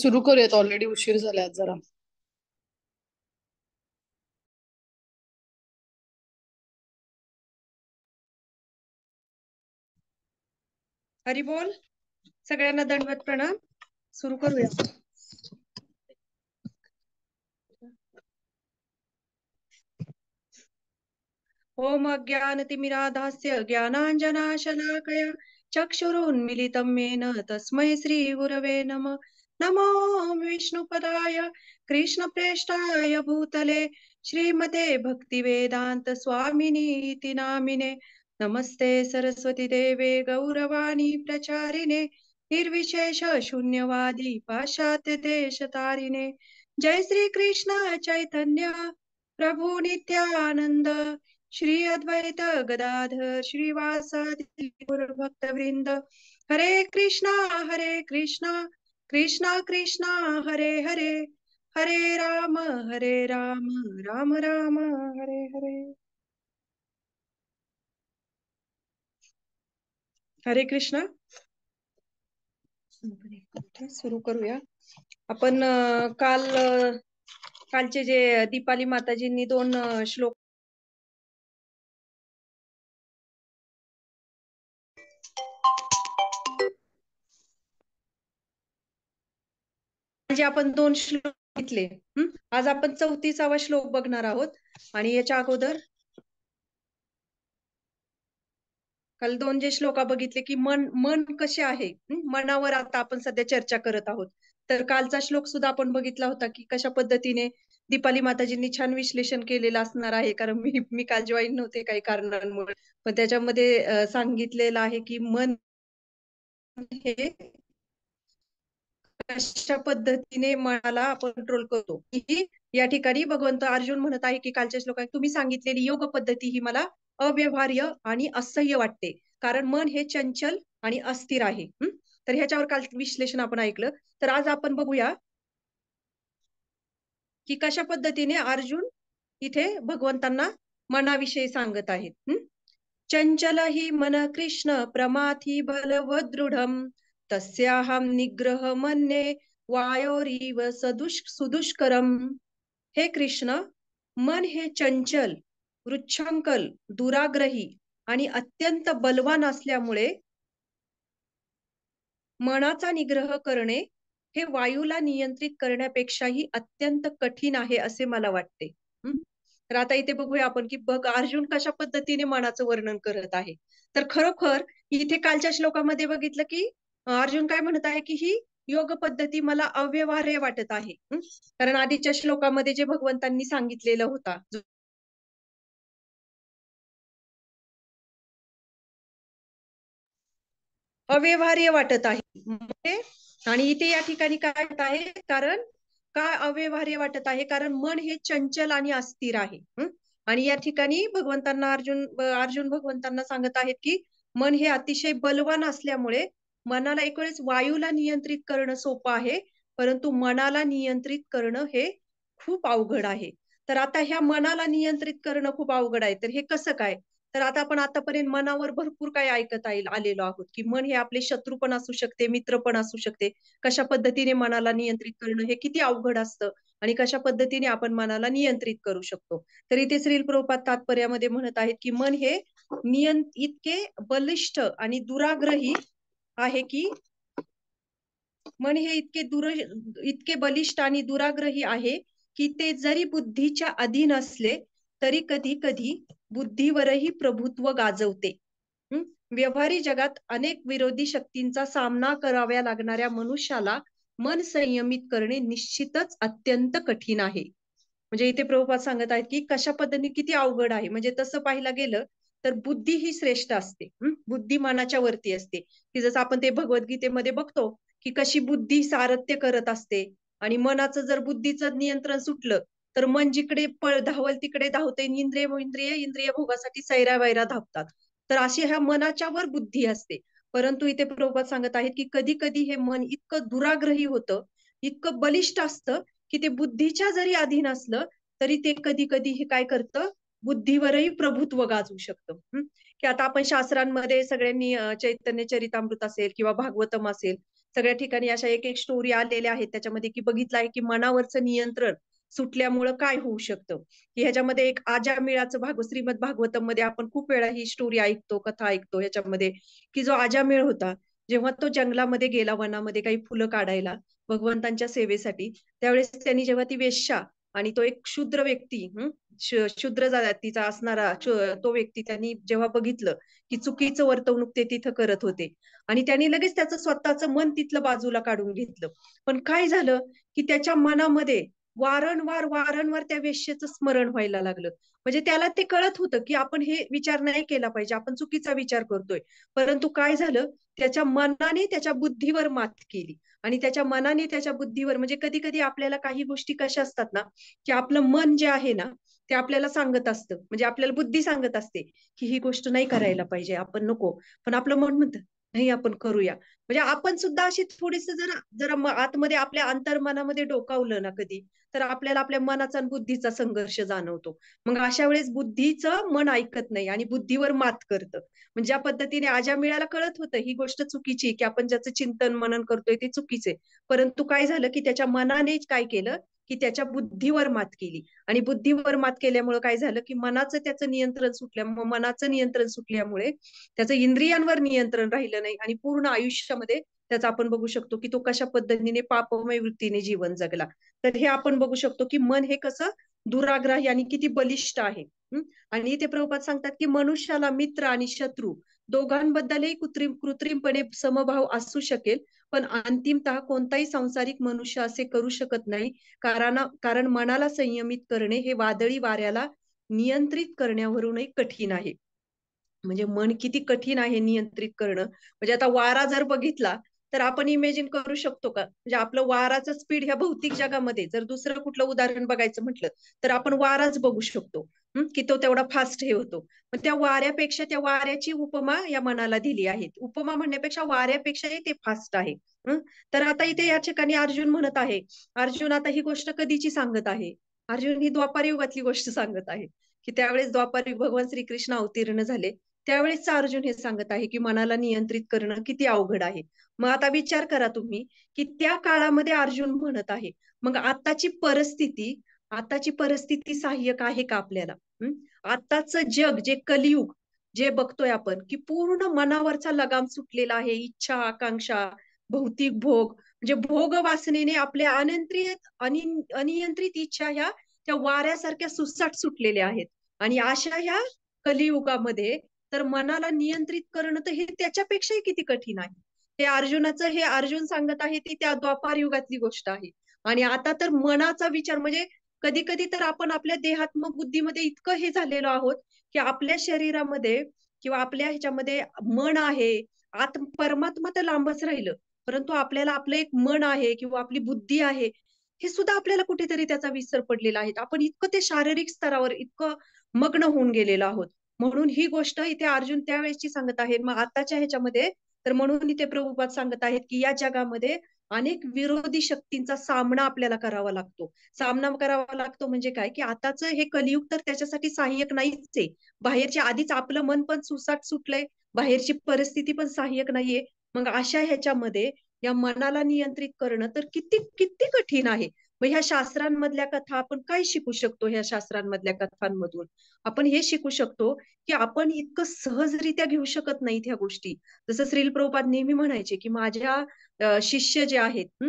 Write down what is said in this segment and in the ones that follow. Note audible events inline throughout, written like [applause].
सुरू करूयात ऑलरेडी उशीर झाला जरा हरी बोल सगळ्यांना दंडवत प्रणाम सुरू करूया होम ज्ञानतिमिराधास्य ज्ञानांजनाशलाकया चक्षुरोन्मिलितं मेन तस्मै गुरवे नमः नमो विष्णुपदाय कृष्णप्रेष्ठाय भूतले श्रीमते भक्तिवेदान्त स्वामिनीति नामिने नमस्ते सरस्वती देवे गौरवाणी प्रचारिणे निर्विशेष शून्यवादी पाश्चात्य देश तारिणे जय श्री कृष्ण चैतन्य प्रभु नित्यानंद श्री अद्वैत गदाधर श्रीवासादि भक्त वृंद हरे कृष्णा हरे कृष्णा कृष्णा कृष्णा हरे हरे हरे राम हरे राम राम राम हरे हरे हरे कृष्णा सुरू करूया आपण काल कालचे जे दीपाली माताजींनी दोन श्लोक जे म्हणजे आपण दोन श्लोक घेतले आज आपण चौतीसावा श्लोक बघणार आहोत आणि याच्या अगोदर काल दोन जे श्लोका बघितले की मन मन कसे आहे मनावर आता आपण सध्या चर्चा करत आहोत तर कालचा श्लोक सुद्धा आपण बघितला होता की कशा पद्धतीने दीपाली माताजींनी छान विश्लेषण केलेलं असणार आहे कारण मी मी काल जॉईन नव्हते काही कारणांमुळे पण त्याच्यामध्ये सांगितलेलं आहे की मन हे कशा पद्धतीने मनाला आपण कंट्रोल करतो या ठिकाणी भगवंत अर्जुन म्हणत आहे की कालच्या श्लोक तुम्ही सांगितलेली योग पद्धती ही मला अव्यवहार्य आणि असह्य वाटते कारण मन हे चंचल आणि अस्थिर आहे तर ह्याच्यावर काल विश्लेषण आपण ऐकलं तर आज आपण बघूया की कशा पद्धतीने अर्जुन इथे भगवंतांना मनाविषयी सांगत आहेत चंचल ही मन कृष्ण प्रमाथी दृढम तस्याहं निग्रह मन्ये वायोरीव सदुष सुदुष्करम हे कृष्ण मन हे चंचल वृच्छंकल दुराग्रही आणि अत्यंत बलवान असल्यामुळे मनाचा निग्रह करणे हे वायूला नियंत्रित करण्यापेक्षाही अत्यंत कठीण आहे असे मला वाटते तर आता इथे बघूया आपण की बघ अर्जुन कशा पद्धतीने मनाचं वर्णन करत आहे तर खरोखर इथे कालच्या श्लोकामध्ये बघितलं की अर्जुन काय म्हणत आहे की ही योग पद्धती मला अव्यवहार्य वाटत आहे कारण आधीच्या श्लोकामध्ये जे भगवंतांनी सांगितलेलं होता अव्यवहार्य वाटत आहे म्हणजे, आणि इथे या ठिकाणी काय होत आहे कारण काय अव्यवहार्य वाटत आहे कारण मन हे चंचल आणि अस्थिर आहे आणि या ठिकाणी भगवंतांना अर्जुन अर्जुन भगवंतांना सांगत आहेत की मन हे अतिशय बलवान असल्यामुळे मनाला एक वेळेस वायूला नियंत्रित करणं सोपं आहे परंतु मनाला नियंत्रित करणं हे खूप अवघड आहे तर आता ह्या मनाला नियंत्रित करणं खूप अवघड आहे तर हे कसं काय तर आता आपण आतापर्यंत मनावर भरपूर काय ऐकत आलेलो आहोत की मन हे आपले शत्रू पण असू शकते मित्र पण असू शकते कशा पद्धतीने मनाला नियंत्रित करणं हे किती अवघड असतं आणि कशा पद्धतीने आपण मनाला नियंत्रित करू शकतो तर इथे श्रील तात्पर्यामध्ये म्हणत आहेत की मन हे नियंत इतके बलिष्ठ आणि दुराग्रही आहे की मन हे इतके दूर इतके बलिष्ठ आणि दुराग्रही आहे की ते जरी बुद्धीच्या अधीन असले तरी कधी कधी बुद्धीवरही प्रभुत्व गाजवते व्यवहारी जगात अनेक विरोधी शक्तींचा सामना कराव्या लागणाऱ्या मनुष्याला मन संयमित करणे निश्चितच अत्यंत कठीण आहे म्हणजे इथे प्रभुपात सांगत आहेत की कशा पद्धतीने किती अवघड आहे म्हणजे तसं पाहिलं गेलं तर बुद्धी ही श्रेष्ठ असते बुद्धी मनाच्या वरती असते की जसं आपण ते भगवद्गीतेमध्ये बघतो की कशी बुद्धी सारथ्य करत असते आणि मनाचं जर बुद्धीचं नियंत्रण सुटलं तर मन जिकडे पळ धावल तिकडे धावते इंद्रिय इंद्रिय इंद्रिय भोगासाठी सैरा वैरा धावतात तर अशी ह्या मनाच्यावर बुद्धी असते परंतु इथे प्रभात सांगत आहेत की कधी कधी हे मन इतकं दुराग्रही होतं इतकं बलिष्ठ असतं की ते बुद्धीच्या जरी अधीन असलं तरी ते कधी कधी हे काय करतं बुद्धीवरही प्रभुत्व गाजवू शकतं की आता आपण शास्त्रांमध्ये सगळ्यांनी चैतन्य चरितामृत असेल किंवा भागवतम असेल सगळ्या ठिकाणी अशा एक एक स्टोरी आलेल्या आहेत त्याच्यामध्ये की बघितलं आहे की मनावरचं नियंत्रण सुटल्यामुळं काय होऊ शकतं की ह्याच्यामध्ये एक आजा भाग श्रीमद भागवतम मध्ये आपण खूप वेळा ही स्टोरी ऐकतो कथा ऐकतो ह्याच्यामध्ये की जो आजा होता जेव्हा तो जंगलामध्ये गेला वनामध्ये काही फुलं काढायला भगवंतांच्या सेवेसाठी त्यावेळेस त्यांनी जेव्हा ती वेश्या आणि तो एक क्षुद्र व्यक्ती क्षुद्र जातीचा असणारा तो व्यक्ती त्यांनी जेव्हा बघितलं की चुकीचं वर्तवणूक ते तिथं करत होते आणि त्यांनी लगेच त्याचं स्वतःचं मन तिथलं बाजूला काढून घेतलं पण काय झालं की त्याच्या मनामध्ये वारंवार वारंवार त्या वेश्येचं स्मरण व्हायला लागलं म्हणजे त्याला ते कळत होतं की आपण हे विचार नाही केला पाहिजे आपण चुकीचा विचार करतोय परंतु काय झालं त्याच्या मनाने त्याच्या बुद्धीवर मात केली आणि त्याच्या मनाने त्याच्या बुद्धीवर म्हणजे कधी कधी आपल्याला काही गोष्टी कशा असतात ना की आपलं मन जे आहे ना ते आपल्याला सांगत असतं म्हणजे आपल्याला बुद्धी सांगत असते की ही गोष्ट नाही करायला पाहिजे आपण नको पण आपलं मन म्हणतं नाही आपण करूया म्हणजे आपण सुद्धा अशी थोडीस जरा जरा आतमध्ये आपल्या अंतर्मनामध्ये डोकावलं ना कधी तर आपल्याला आपल्या मनाचा आणि बुद्धीचा संघर्ष जाणवतो मग अशा वेळेस बुद्धीचं मन ऐकत नाही आणि बुद्धीवर मात करतं म्हणजे ज्या पद्धतीने आजा मिळायला कळत होतं ही गोष्ट चुकीची की आपण ज्याचं चिंतन मनन करतोय ते चुकीचे परंतु काय झालं की त्याच्या मनाने काय केलं की त्याच्या बुद्धीवर मात केली आणि बुद्धीवर मात केल्यामुळे काय झालं की मनाचं त्याचं नियंत्रण सुटल्या मनाचं नियंत्रण सुटल्यामुळे त्याचं इंद्रियांवर नियंत्रण राहिलं नाही आणि पूर्ण आयुष्यामध्ये त्याचा आपण बघू शकतो की तो कशा पद्धतीने पापमय वृत्तीने जीवन जगला तर हे आपण बघू शकतो की मन हे कसं दुराग्रही आणि किती बलिष्ठ आहे आणि ते प्रभुपात सांगतात की मनुष्याला मित्र आणि शत्रू दोघांबद्दलही कृत्रिम कृत्रिमपणे समभाव असू शकेल पण अंतिमतः कोणताही सांसारिक मनुष्य असे करू शकत नाही कारण कारण मनाला संयमित करणे हे वादळी वाऱ्याला नियंत्रित करण्यावरूनही कठीण आहे म्हणजे मन किती कठीण आहे नियंत्रित करणं म्हणजे आता वारा जर बघितला तर आपण इमेजिन करू शकतो का म्हणजे आपलं वाराचं स्पीड ह्या भौतिक जगामध्ये जर दुसरं कुठलं उदाहरण बघायचं म्हटलं तर आपण वाराच बघू शकतो की तो तेवढा फास्ट हे होतो पण त्या वाऱ्यापेक्षा त्या वाऱ्याची उपमा या मनाला दिली आहे उपमा म्हणण्यापेक्षा वाऱ्यापेक्षाही ते फास्ट आहे तर आता इथे या ठिकाणी अर्जुन म्हणत आहे अर्जुन आता ही गोष्ट कधीची सांगत आहे अर्जुन ही द्वापार युगातली गोष्ट सांगत आहे की त्यावेळेस द्वापार भगवान श्रीकृष्ण अवतीर्ण झाले त्यावेळेस अर्जुन हे सांगत आहे की मनाला नियंत्रित करणं किती अवघड आहे मग आता विचार करा तुम्ही की त्या काळामध्ये अर्जुन म्हणत आहे मग आताची परिस्थिती आताची परिस्थिती सहाय्यक आहे का आपल्याला आताच जग जे कलियुग जे बघतोय आपण की पूर्ण मनावरचा लगाम सुटलेला आहे इच्छा आकांक्षा भौतिक भोग म्हणजे भोग वासनेने आपल्या अनियंत्रित अनियंत्रित इच्छा ह्या त्या वाऱ्यासारख्या सुसाट सुटलेल्या आहेत आणि अशा ह्या कलियुगामध्ये तर मनाला नियंत्रित करणं तर हे त्याच्यापेक्षाही किती कठीण आहे हे अर्जुनाचं हे अर्जुन सांगत आहे ती त्या द्वापार युगातली गोष्ट आहे आणि आता तर मनाचा विचार म्हणजे कधी कधी तर आपण आपल्या देहात्मक बुद्धीमध्ये इतकं हे झालेलो आहोत की आपल्या शरीरामध्ये किंवा आपल्या ह्याच्यामध्ये मन आहे आत परमात्मा तर लांबच राहिलं परंतु आपल्याला आपलं एक मन आहे किंवा आपली बुद्धी आहे हे सुद्धा आपल्याला कुठेतरी त्याचा विसर पडलेला आहे आपण इतकं ते शारीरिक स्तरावर इतकं मग्न होऊन गेलेलो आहोत म्हणून ही गोष्ट इथे अर्जुन त्यावेळेसची सांगत आहेत मग आताच्या ह्याच्यामध्ये तर म्हणून इथे प्रभूपात सांगत आहेत की या जगामध्ये अनेक विरोधी शक्तींचा सामना आपल्याला करावा लागतो सामना करावा लागतो म्हणजे काय की आताच हे कलियुग तर त्याच्यासाठी सहाय्यक नाहीच आहे बाहेरच्या आधीच आपलं मन पण सुसाट सुटलंय बाहेरची परिस्थिती पण सहाय्यक नाहीये मग अशा ह्याच्यामध्ये या मनाला नियंत्रित करणं तर किती किती कठीण आहे मग ह्या शास्त्रांमधल्या कथा आपण काय शिकू शकतो ह्या शास्त्रांमधल्या कथांमधून आपण हे शिकू शकतो की आपण इतकं सहजरित्या घेऊ शकत नाहीत ह्या गोष्टी जसं श्रील प्रभुपाद नेहमी म्हणायचे की माझ्या शिष्य जे आहेत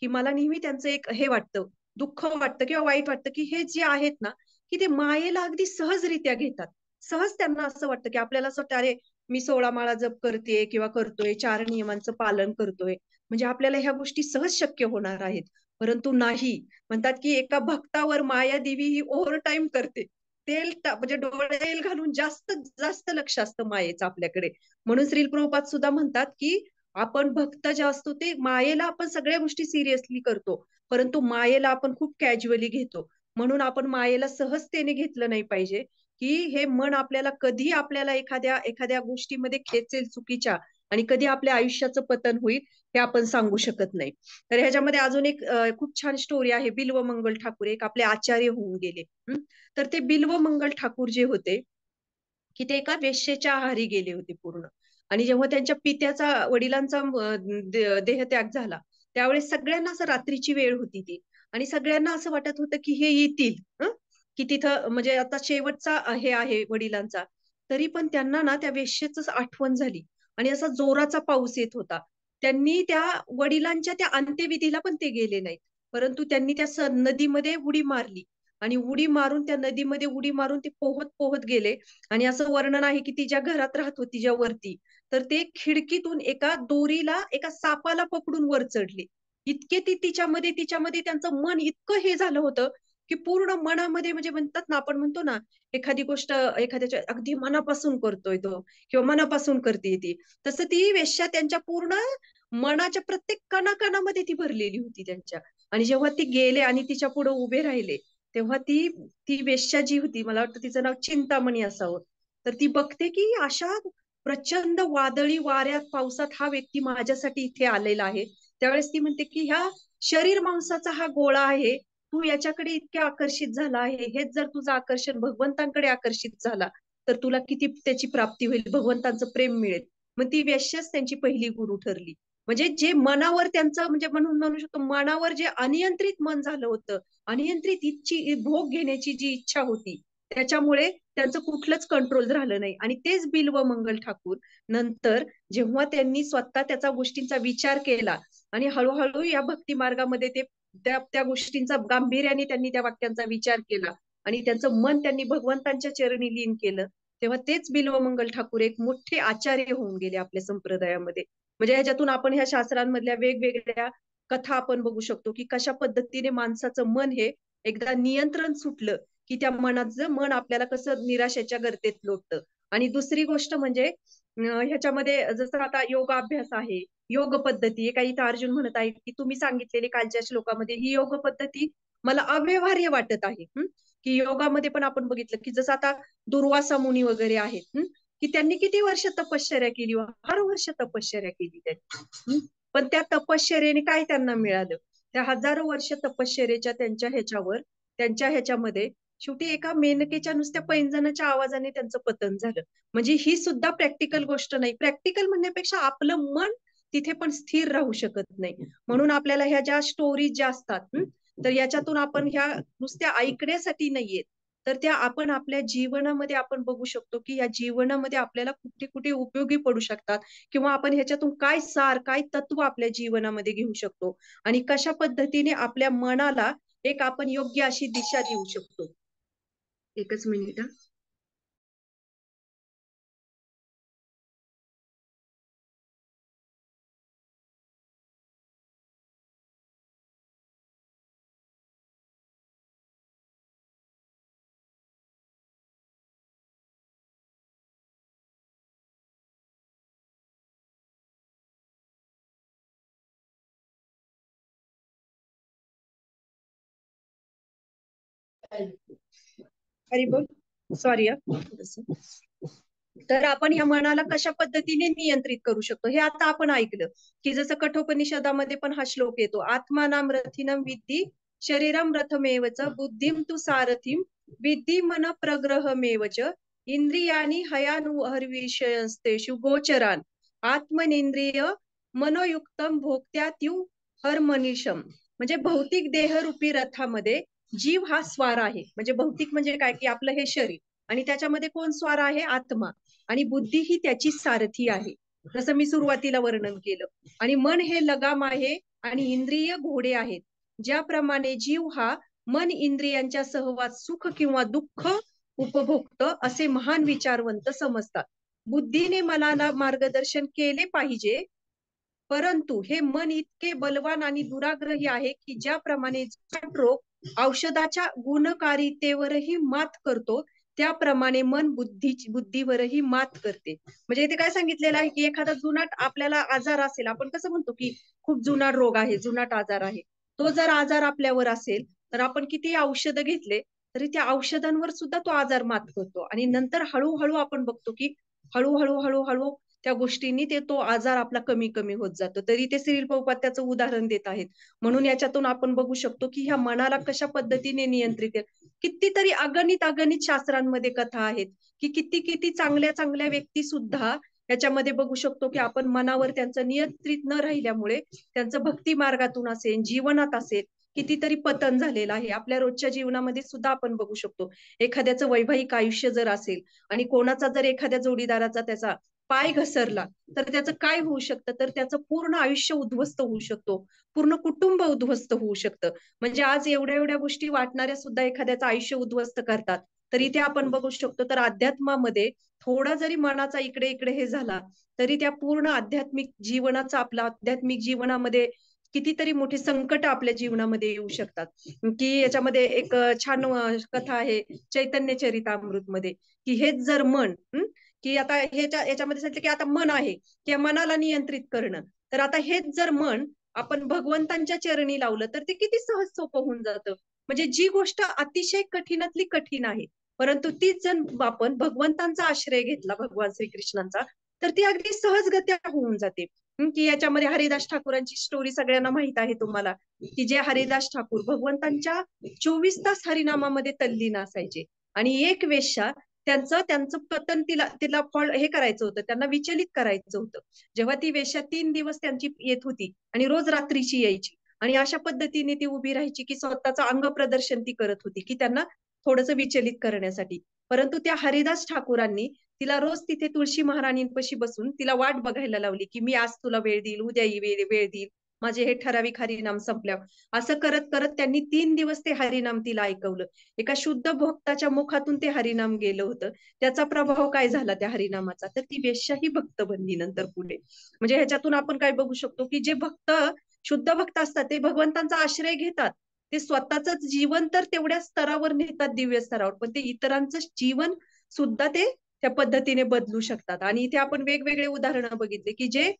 की मला नेहमी त्यांचं एक हे वाटतं दुःख वाटतं किंवा वाईट वाटतं की हे जे आहेत ना की ते मायेला अगदी सहजरित्या घेतात सहज त्यांना असं वाटतं की आपल्याला असं अरे मी सोळा माळा जप करते किंवा करतोय चार नियमांचं पालन करतोय म्हणजे आपल्याला ह्या गोष्टी सहज शक्य होणार आहेत परंतु नाही म्हणतात की एका भक्तावर माया देवी ही ओव्हर टाइम करते तेल म्हणजे डोळेल घालून जास्त जास्त लक्ष असतं मायेचं आपल्याकडे म्हणून श्री प्रभुपात सुद्धा म्हणतात की आपण भक्त जे असतो ते मायेला आपण सगळ्या गोष्टी सिरियसली करतो परंतु मायेला आपण खूप कॅज्युअली घेतो म्हणून आपण मायेला सहजतेने घेतलं नाही पाहिजे की हे मन आपल्याला कधी आपल्याला एखाद्या एखाद्या गोष्टीमध्ये खेचेल चुकीच्या आणि कधी आपल्या आयुष्याचं पतन होईल हे आपण सांगू शकत नाही तर ह्याच्यामध्ये अजून एक खूप छान स्टोरी आहे बिल्व मंगल ठाकूर एक आपले आचार्य होऊन गेले तर ते बिल्व मंगल ठाकूर जे होते की ते एका वेश्येच्या आहारी गेले होते पूर्ण आणि जेव्हा त्यांच्या पित्याचा वडिलांचा देहत्याग झाला त्यावेळेस सगळ्यांना असं रात्रीची वेळ होती ती आणि सगळ्यांना असं वाटत होतं की हे येतील की तिथं म्हणजे आता शेवटचा हे आहे वडिलांचा तरी पण त्यांना ना त्या वेश्येच आठवण झाली आणि असा जोराचा पाऊस येत होता त्यांनी त्या वडिलांच्या त्या अंत्यविधीला पण ते गेले नाहीत परंतु त्यांनी त्या नदीमध्ये उडी मारली आणि उडी मारून त्या नदीमध्ये उडी मारून ते पोहत पोहत गेले आणि असं वर्णन आहे की ती ज्या घरात राहत होती ज्या वरती तर ते खिडकीतून एका दोरीला एका सापाला पकडून वर चढले इतके ती तिच्यामध्ये तिच्यामध्ये त्यांचं मन इतकं हे झालं होतं की पूर्ण मनामध्ये म्हणजे म्हणतात ना आपण म्हणतो ना एखादी गोष्ट एखाद्याच्या अगदी मनापासून करतोय तो किंवा मनापासून करते ती तसं ती वेश्या त्यांच्या पूर्ण मनाच्या प्रत्येक कणाकणामध्ये ती भरलेली होती त्यांच्या आणि जेव्हा ती गेले आणि तिच्या पुढे उभे राहिले तेव्हा ती ती वेश्या जी होती मला वाटतं तिचं नाव चिंतामणी असावं तर ती बघते की अशा प्रचंड वादळी वाऱ्यात पावसात हा व्यक्ती माझ्यासाठी इथे आलेला आहे त्यावेळेस ती म्हणते की ह्या शरीर मांसाचा हा गोळा आहे तू याच्याकडे इतक्या आकर्षित झाला आहे हेच जर तुझं आकर्षण भगवंतांकडे आकर्षित झाला तर तुला किती त्याची प्राप्ती होईल भगवंतांचं प्रेम मिळेल मग ती व्याश्यच त्यांची पहिली गुरु ठरली म्हणजे जे मनावर त्यांचं म्हणजे म्हणून म्हणू शकतो मनावर जे अनियंत्रित मन झालं होतं अनियंत्रित इच्छी भोग घेण्याची जी इच्छा होती त्याच्यामुळे त्यांचं कुठलंच कंट्रोल झालं नाही आणि तेच बिल व मंगल ठाकूर नंतर जेव्हा त्यांनी स्वतः त्याचा गोष्टींचा विचार केला आणि हळूहळू या भक्ती मार्गामध्ये ते त्या त्या गोष्टींचा गांभीर्याने त्यांनी त्या वाक्यांचा विचार केला आणि त्यांचं मन त्यांनी भगवंतांच्या चरणी लीन केलं तेव्हा तेच बिल्वमंगल ठाकूर एक मोठे आचार्य होऊन गेले आपल्या संप्रदायामध्ये म्हणजे ह्याच्यातून आपण ह्या शास्त्रांमधल्या वेगवेगळ्या कथा आपण बघू शकतो की कशा पद्धतीने माणसाचं मन हे एकदा नियंत्रण सुटलं की त्या मनाचं मन आपल्याला कसं निराशेच्या गर्तेत लोटतं आणि दुसरी गोष्ट म्हणजे ह्याच्यामध्ये जसं आता योगाभ्यास आहे योग पद्धती आहे काही इथं अर्जुन म्हणत आहे की तुम्ही सांगितलेली कालच्या श्लोकामध्ये ही योग पद्धती मला अव्यवहार्य वाटत आहे की योगामध्ये पण आपण बघितलं की जसं आता दुर्वासा मुनी वगैरे आहेत की त्यांनी किती वर्ष तपश्चर्या केली हो? हर वर्ष तपश्चर्या केली त्यांनी पण त्या तपश्चर्याने काय त्यांना मिळालं त्या हजारो वर्ष तपश्चर्याच्या त्यांच्या ह्याच्यावर त्यांच्या ह्याच्यामध्ये शेवटी एका मेनकेच्या नुसत्या पैंजणाच्या आवाजाने त्यांचं पतन झालं म्हणजे ही सुद्धा प्रॅक्टिकल गोष्ट नाही प्रॅक्टिकल म्हणण्यापेक्षा आपलं मन तिथे पण स्थिर राहू शकत नाही म्हणून आपल्याला ह्या ज्या स्टोरीज ज्या असतात तर याच्यातून आपण ह्या नुसत्या ऐकण्यासाठी नाहीयेत तर त्या आपण आपल्या जीवनामध्ये आपण बघू शकतो की या जीवनामध्ये आपल्याला कुठे कुठे उपयोगी पडू शकतात किंवा आपण ह्याच्यातून काय सार काय तत्व आपल्या जीवनामध्ये घेऊ शकतो आणि कशा पद्धतीने आपल्या मनाला एक आपण योग्य अशी दिशा देऊ शकतो एकच मिनिट बोल सॉरी तर आपण या मनाला कशा पद्धतीने नियंत्रित करू शकतो हे आता आपण ऐकलं की जसं कठोपनिषदामध्ये पण हा श्लोक येतो आत्मानाम रथिनम विद्धी शरीरम रथमेवच बुद्धिम तु सारथीम विद्धी मन प्रग्रहमेवच इंद्रियानी हयानुहरविषयस्तेषु गोचरान आत्मनिंद्रिय मनोयुक्तम हर मनीषम म्हणजे भौतिक देहरूपी रथामध्ये जीव हा स्वार आहे म्हणजे भौतिक म्हणजे काय की आपलं हे शरीर आणि त्याच्यामध्ये कोण स्वार आहे आत्मा आणि बुद्धी ही त्याची सारथी आहे जसं मी सुरुवातीला वर्णन केलं आणि मन हे लगाम आहे आणि इंद्रिय घोडे आहेत ज्याप्रमाणे जीव हा मन इंद्रियांच्या सहवास सुख किंवा दुःख उपभोगत असे महान विचारवंत समजतात बुद्धीने मनाला मार्गदर्शन केले पाहिजे परंतु हे मन इतके बलवान आणि दुराग्रही आहे की ज्याप्रमाणे रोग औषधाच्या गुणकारितेवरही मात करतो त्याप्रमाणे मन बुद्धी बुद्धीवरही मात करते म्हणजे इथे काय सांगितलेलं आहे की एखादा जुनाट आपल्याला आजार असेल आपण कसं म्हणतो की खूप जुनाट रोग आहे जुनाट आजार आहे तो जर आजार आपल्यावर असेल तर आपण किती औषधं घेतले तरी त्या औषधांवर सुद्धा तो आजार मात करतो आणि नंतर हळूहळू आपण बघतो की हळूहळू हळूहळू त्या गोष्टींनी ते तो आजार आपला कमी कमी होत जातो तरी ते सिरिल त्याचं उदाहरण देत आहेत म्हणून याच्यातून आपण बघू शकतो की ह्या मनाला कशा पद्धतीने नियंत्रित कितीतरी अगणित अगणित शास्त्रांमध्ये कथा आहेत की किती किती चांगल्या चांगल्या व्यक्ती सुद्धा याच्यामध्ये बघू शकतो की आपण मनावर त्यांचं नियंत्रित न राहिल्यामुळे त्यांचं भक्ती मार्गातून असेल जीवनात असेल कितीतरी पतन झालेलं आहे आपल्या रोजच्या जीवनामध्ये सुद्धा आपण बघू शकतो एखाद्याचं वैवाहिक आयुष्य जर असेल आणि कोणाचा जर एखाद्या जोडीदाराचा त्याचा पाय घसरला तर त्याचं काय होऊ शकतं तर त्याचं पूर्ण आयुष्य उद्ध्वस्त होऊ शकतो पूर्ण कुटुंब उद्ध्वस्त होऊ शकतं म्हणजे आज एवढ्या एवढ्या गोष्टी वाटणाऱ्या सुद्धा एखाद्याचं आयुष्य उद्ध्वस्त करतात तरी ते आपण हो. बघू शकतो तर अध्यात्मामध्ये थोडा जरी मनाचा इकडे इकडे हे झाला तरी त्या पूर्ण आध्यात्मिक जीवनाचा आपला आध्यात्मिक जीवनामध्ये कितीतरी मोठे संकट आपल्या जीवनामध्ये येऊ शकतात की याच्यामध्ये एक छान कथा आहे चैतन्य चरितामृत मध्ये की हेच जर मन की आता ह्याच्या याच्यामध्ये सांगितलं की आता मन आहे की मनाला नियंत्रित करणं तर आता हेच जर मन आपण भगवंतांच्या चरणी लावलं तर ते किती सहज सोपं होऊन जातं म्हणजे जी गोष्ट अतिशय कठीणातली कठीण आहे परंतु तीच जर आपण भगवंतांचा आश्रय घेतला भगवान श्री कृष्णांचा तर ती अगदी सहजगत्या होऊन जाते की याच्यामध्ये हरिदास ठाकूरांची स्टोरी सगळ्यांना माहित आहे तुम्हाला की जे हरिदास ठाकूर भगवंतांच्या चोवीस तास हरिनामामध्ये तल्लीन असायचे आणि एक वेश्या त्यांचं त्यांचं पतन तिला तिला फळ हे करायचं होतं त्यांना विचलित करायचं होतं जेव्हा ती वेश्या तीन दिवस त्यांची येत होती आणि रोज रात्रीची यायची आणि अशा पद्धतीने ती उभी राहायची की स्वतःचं अंग प्रदर्शन ती करत होती की त्यांना थोडंसं विचलित करण्यासाठी परंतु त्या हरिदास ठाकूरांनी तिला रोज तिथे तुळशी महाराणींपाशी बसून तिला वाट बघायला लावली की मी आज तुला वेळ देईल उद्या वेळ देईल माझे हे ठराविक हरिनाम संपल्यावर असं करत करत त्यांनी तीन दिवस ते हरिनाम तिला ऐकवलं एका शुद्ध भक्ताच्या मुखातून ते हरिनाम गेलं होतं त्याचा प्रभाव काय झाला त्या हरिनामाचा तर ती वेश्याही भक्त बनली नंतर पुढे म्हणजे ह्याच्यातून आपण काय बघू शकतो की जे भक्त शुद्ध भक्त असतात ते भगवंतांचा आश्रय घेतात ते स्वतःच जीवन तर तेवढ्या स्तरावर नेतात दिव्य स्तरावर पण ते इतरांचं जीवन सुद्धा ते त्या पद्धतीने बदलू शकतात आणि इथे आपण वेगवेगळे उदाहरणं बघितले की जे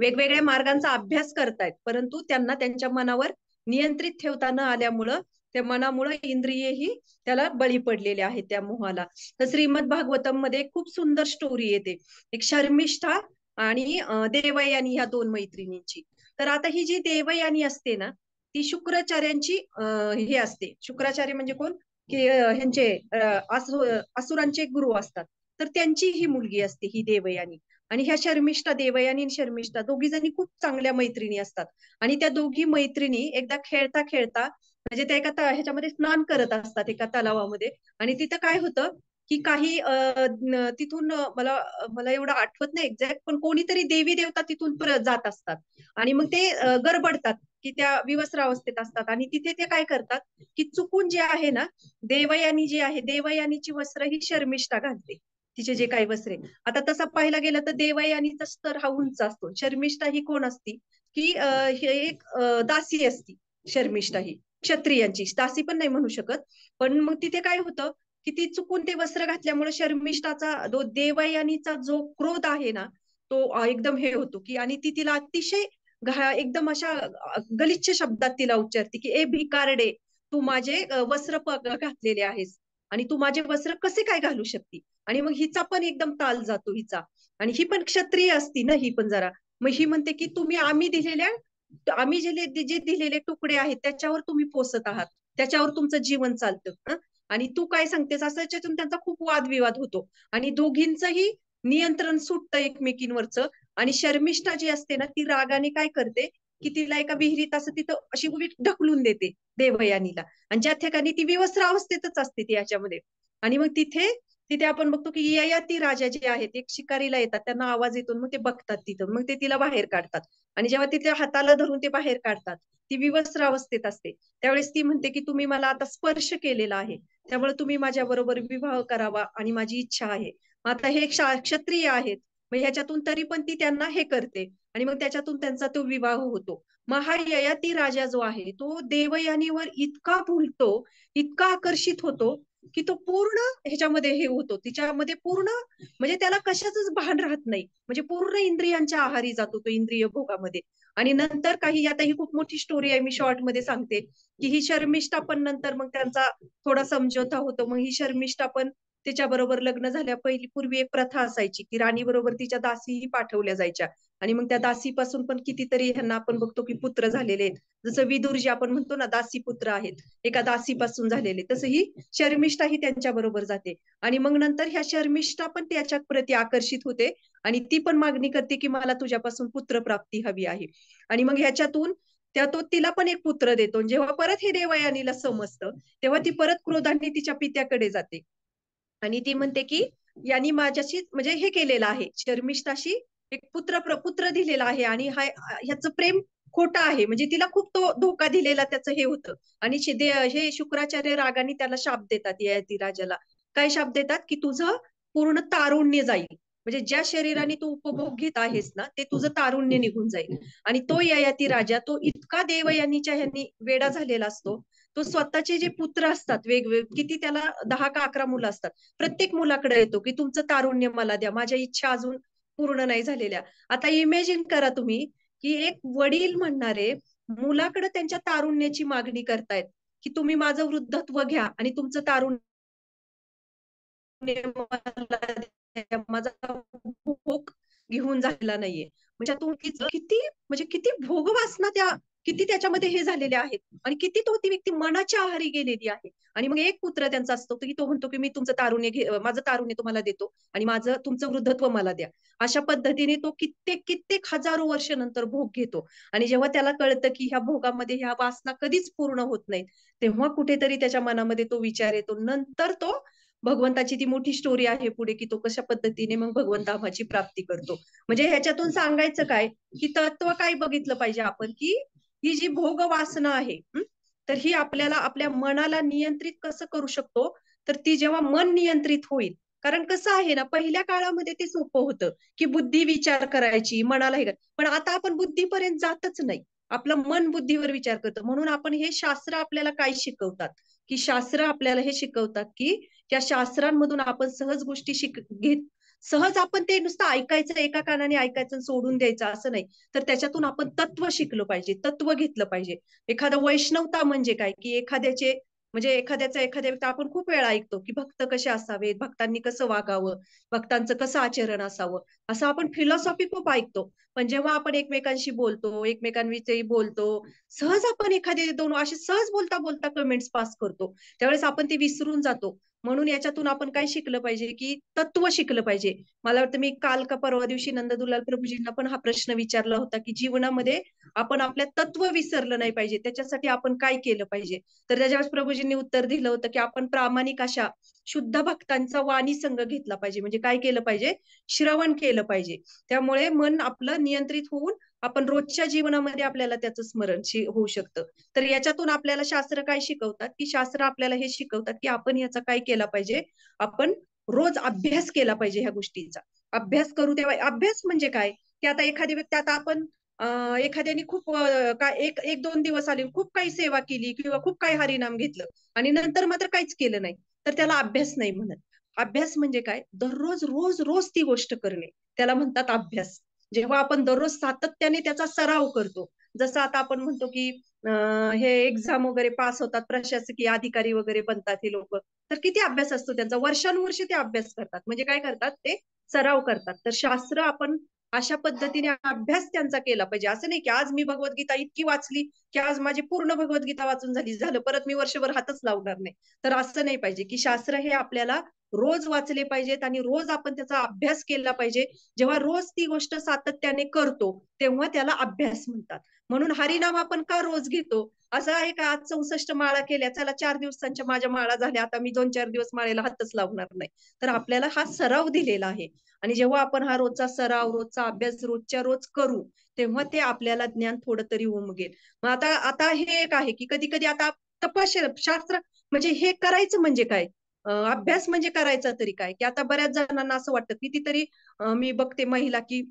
वेगवेगळ्या मार्गांचा अभ्यास करतायत परंतु त्यांना त्यांच्या मनावर नियंत्रित ठेवता न आल्यामुळं त्या मनामुळे इंद्रियेही त्याला बळी पडलेले आहेत त्या मोहाला तर श्रीमद भागवतम मध्ये खूप सुंदर स्टोरी येते एक शर्मिष्ठा आणि देवयानी ह्या दोन मैत्रिणींची तर आता ही जी देवयानी असते ना ती शुक्राचार्यांची हे असते शुक्राचार्य म्हणजे कोण कि ह्यांचे असुरांचे गुरु असतात तर त्यांची ही मुलगी असते ही देवयानी आणि ह्या शर्मिष्ठा देवयानी आणि शर्मिष्ठा दोघी जणी खूप चांगल्या मैत्रिणी असतात आणि त्या दोघी मैत्रिणी एकदा खेळता खेळता म्हणजे त्या एका ह्याच्यामध्ये स्नान करत असतात एका तलावामध्ये आणि तिथं काय होतं की काही तिथून मला मला एवढं आठवत नाही एक्झॅक्ट पण कोणीतरी देवी देवता तिथून जात असतात आणि मग ते गडबडतात की त्या विवस्त्र अवस्थेत असतात आणि तिथे ते काय करतात की चुकून जे आहे ना देवयानी जी आहे देवयानीची वस्त्र ही शर्मिष्ठा घालते तिचे जे काही वस्त्रे आता तसं पाहायला गेलं तर देवाई स्तर हा उंच असतो शर्मिष्ठा ही कोण असती की एक दासी असती शर्मिष्ठा ही क्षत्रियांची दासी पण नाही म्हणू शकत पण मग तिथे काय होतं की ती चुकून ते वस्त्र घातल्यामुळे शर्मिष्ठाचा जो देवयानीचा जो क्रोध आहे ना तो एकदम हे होतो की आणि ती तिला अतिशय एकदम अशा गलिच्छ शब्दात तिला उच्चारते की ए भिकारडे तू माझे वस्त्र घातलेले आहेस आणि तू माझे वस्त्र कसे काय घालू शकते आणि मग हिचा पण एकदम ताल जातो हिचा आणि ही पण क्षत्रिय असती ना ही पण जरा मग ही म्हणते की तुम्ही आम्ही दिलेल्या आम्ही जे जे दिलेले तुकडे आहेत त्याच्यावर तुम्ही पोसत आहात त्याच्यावर तुमचं जीवन चालतं आणि तू काय सांगतेस असं त्याच्यातून त्यांचा खूप वादविवाद होतो आणि दोघींचंही नियंत्रण सुटतं एकमेकींवरचं आणि शर्मिष्ठा जी असते ना ती रागाने काय करते की तिला एका विहिरीत असं तिथं अशी उभी ढकलून देते देवयानीला आणि ज्या ठिकाणी ती विवस्त्र अवस्थेतच असते ती याच्यामध्ये आणि मग तिथे तिथे आपण बघतो की ययाती राजा जे आहेत एक शिकारीला येतात त्यांना आवाज येतो मग ते बघतात तिथं मग ते तिला बाहेर काढतात आणि जेव्हा तिथे हाताला धरून ते बाहेर काढतात ती विवस्त्र अवस्थेत असते त्यावेळेस ती म्हणते की तुम्ही मला आता स्पर्श केलेला आहे त्यामुळे तुम्ही माझ्या बरोबर विवाह करावा आणि माझी इच्छा आहे आता हे क्षत्रिय आहेत मग ह्याच्यातून तरी पण ती त्यांना हे करते आणि मग त्याच्यातून त्यांचा तो विवाह होतो मग राजा जो आहे तो देवयानीवर इतका भुलतो इतका आकर्षित होतो की तो पूर्ण ह्याच्यामध्ये हे होतो तिच्यामध्ये पूर्ण म्हणजे त्याला कशाच भान राहत नाही म्हणजे पूर्ण इंद्रियांच्या आहारी जातो तो इंद्रिय भोगामध्ये आणि नंतर काही आता ही खूप मोठी स्टोरी आहे मी शॉर्ट मध्ये सांगते की ही शर्मिष्ठा पण नंतर मग त्यांचा थोडा समझोता होतो मग ही शर्मिष्ठा पण तिच्याबरोबर लग्न झाल्या पहिली पूर्वी एक प्रथा असायची की राणी बरोबर तिच्या दासीही पाठवल्या जायच्या आणि मग त्या दासीपासून पण कितीतरी ह्यांना आपण बघतो की पुत्र झालेले आहेत जसं विदुरजी आपण म्हणतो ना दासी पुत्र आहेत एका दासीपासून झालेले तसं ही शर्मिष्ठा ही त्यांच्या बरोबर जाते आणि मग नंतर ह्या शर्मिष्ठा पण त्याच्या प्रती आकर्षित होते आणि ती पण मागणी करते की मला तुझ्यापासून पुत्र प्राप्ती हवी आहे आणि मग ह्याच्यातून त्या तो तिला पण एक पुत्र देतो जेव्हा परत हे देवयानीला समजतं तेव्हा ती परत क्रोधाने तिच्या पित्याकडे जाते आणि ती म्हणते की यांनी माझ्याशी म्हणजे हे केलेलं आहे शर्मिष्ठाशी एक पुत्र प्रपुत्र दिलेला आहे आणि हा ह्याचं प्रेम खोटा आहे म्हणजे तिला खूप तो धोका दिलेला त्याचं हे होतं आणि हे शुक्राचार्य रागाने त्याला शाप देतात ययाती राजाला काय शाप देतात की तुझं पूर्ण तारुण्य जाईल म्हणजे ज्या शरीराने तू उपभोग घेत आहेस ना ते तुझं तारुण्य निघून जाईल आणि तो ययाती राजा तो इतका देव यांनीच्या ह्यांनी वेडा झालेला असतो तो स्वतःचे जे पुत्र असतात वेगवेगळे किती त्याला दहा का अकरा मुलं असतात प्रत्येक मुलाकडे येतो की तुमचं तारुण्य मला द्या माझ्या इच्छा अजून पूर्ण नाही झालेल्या आता इमेजिन करा तुम्ही की एक वडील म्हणणारे मुलाकडे त्यांच्या तारुण्याची मागणी करतायत की तुम्ही माझं वृद्धत्व घ्या आणि तुमचं तारुण्य माझा भोग घेऊन झाला नाहीये म्हणजे किती म्हणजे किती भोगवासना त्या किती त्याच्यामध्ये हे झालेले आहेत आणि किती तो ती व्यक्ती मनाच्या आहारी गेलेली आहे आणि मग एक पुत्र त्यांचा असतो की तो म्हणतो की मी तुमचं तारुण्य माझं तारुण्य तुम्हाला देतो आणि माझं तुमचं वृद्धत्व मला द्या अशा पद्धतीने तो कित्येक कित्येक हजारो वर्ष नंतर भोग घेतो आणि जेव्हा त्याला कळतं की ह्या भोगामध्ये ह्या वासना कधीच पूर्ण होत नाहीत तेव्हा कुठेतरी त्याच्या मनामध्ये तो विचार येतो नंतर तो भगवंताची ती मोठी स्टोरी आहे पुढे की तो कशा पद्धतीने मग भगवंताची प्राप्ती करतो म्हणजे ह्याच्यातून सांगायचं काय की तत्व काय बघितलं पाहिजे आपण की ही जी भोग वासना आहे तर ही आपल्याला आपल्या मनाला नियंत्रित कसं करू शकतो तर ती जेव्हा मन नियंत्रित होईल कारण कसं आहे ना पहिल्या काळामध्ये ते सोपं होतं की बुद्धी विचार करायची मनाला हे पण आता आपण बुद्धीपर्यंत जातच नाही आपलं मन बुद्धीवर विचार करतं म्हणून आपण हे शास्त्र आपल्याला काय शिकवतात की शास्त्र आपल्याला हे शिकवतात की या शास्त्रांमधून आपण सहज गोष्टी शिक घेत सहज आपण ते नुसतं ऐकायचं एका कानाने ऐकायचं सोडून द्यायचं असं नाही तर त्याच्यातून आपण तत्व शिकलो पाहिजे तत्व घेतलं पाहिजे एखादा वैष्णवता म्हणजे काय की एखाद्याचे म्हणजे एखाद्याचा एखाद्या व्यक्ती आपण खूप वेळा ऐकतो की भक्त कसे असावेत भक्तांनी कसं वागावं भक्तांचं कसं आचरण असावं असं आपण फिलॉसॉफी खूप ऐकतो पण जेव्हा आपण एकमेकांशी बोलतो एकमेकांविषयी बोलतो सहज आपण एखाद्या दोन असे सहज बोलता बोलता कमेंट्स पास करतो त्यावेळेस आपण ते विसरून जातो म्हणून याच्यातून आपण काय शिकलं पाहिजे की तत्व शिकलं पाहिजे मला वाटतं मी काल का परवा दिवशी नंददुलाल प्रभूजींना पण हा प्रश्न विचारला होता की जीवनामध्ये आपण आपल्या तत्व विसरलं नाही पाहिजे त्याच्यासाठी आपण काय केलं पाहिजे तर त्याच्यावेळेस प्रभूजींनी उत्तर दिलं होतं की आपण प्रामाणिक अशा शुद्ध भक्तांचा वाणी संघ घेतला पाहिजे म्हणजे काय केलं पाहिजे श्रवण केलं पाहिजे त्यामुळे मन आपलं नियंत्रित होऊन आपण रोजच्या जीवनामध्ये आपल्याला त्याचं स्मरण होऊ शकतं तर याच्यातून आपल्याला शास्त्र काय शिकवतात की शास्त्र आपल्याला हे शिकवतात की आपण याचा काय केला पाहिजे आपण रोज अभ्यास केला पाहिजे ह्या गोष्टींचा अभ्यास करू तेव्हा अभ्यास म्हणजे काय की आता एखादी व्यक्ती आता आपण एखाद्याने खूप काय एक एक दोन दिवस आले खूप काही सेवा केली किंवा खूप काही हरिनाम घेतलं आणि नंतर मात्र काहीच केलं नाही तर त्याला अभ्यास नाही म्हणत अभ्यास म्हणजे काय दररोज रोज रोज ती गोष्ट करणे त्याला म्हणतात अभ्यास जेव्हा आपण दररोज सातत्याने त्याचा सराव करतो जसं आता आपण म्हणतो की हे एक्झाम वगैरे पास होतात प्रशासकीय अधिकारी वगैरे बनतात हे लोक तर किती अभ्यास असतो त्यांचा वर्षानुवर्षे ते अभ्यास करतात म्हणजे काय करतात ते सराव करतात तर शास्त्र आपण अशा पद्धतीने अभ्यास त्यांचा केला पाहिजे असं नाही की आज मी भगवद्गीता इतकी वाचली की आज माझी पूर्ण भगवद्गीता वाचून झाली झालं परत मी वर्षभर हातच लावणार नाही तर असं नाही पाहिजे की शास्त्र हे आपल्याला रोज वाचले पाहिजेत आणि रोज आपण त्याचा अभ्यास केला पाहिजे जेव्हा रोज ती गोष्ट सातत्याने करतो तेव्हा त्याला अभ्यास म्हणतात म्हणून हरिनाम आपण का रोज घेतो असं आहे का आज चौसष्ट माळा केल्या चला चार दिवसांच्या माझ्या माळा झाल्या आता मी दोन चार दिवस माळेला हातच लावणार नाही तर आपल्याला हा सराव दिलेला आहे आणि जेव्हा आपण हा रोजचा सराव रोजचा अभ्यास रोजच्या रोज करू तेव्हा ते आपल्याला ज्ञान थोडं तरी उमगेल मग आता आता हे एक आहे की कधी कधी आता तपासेल शास्त्र म्हणजे हे करायचं म्हणजे काय अभ्यास म्हणजे करायचा तरी काय की आता बऱ्याच जणांना असं वाटतं कितीतरी मी बघते महिला की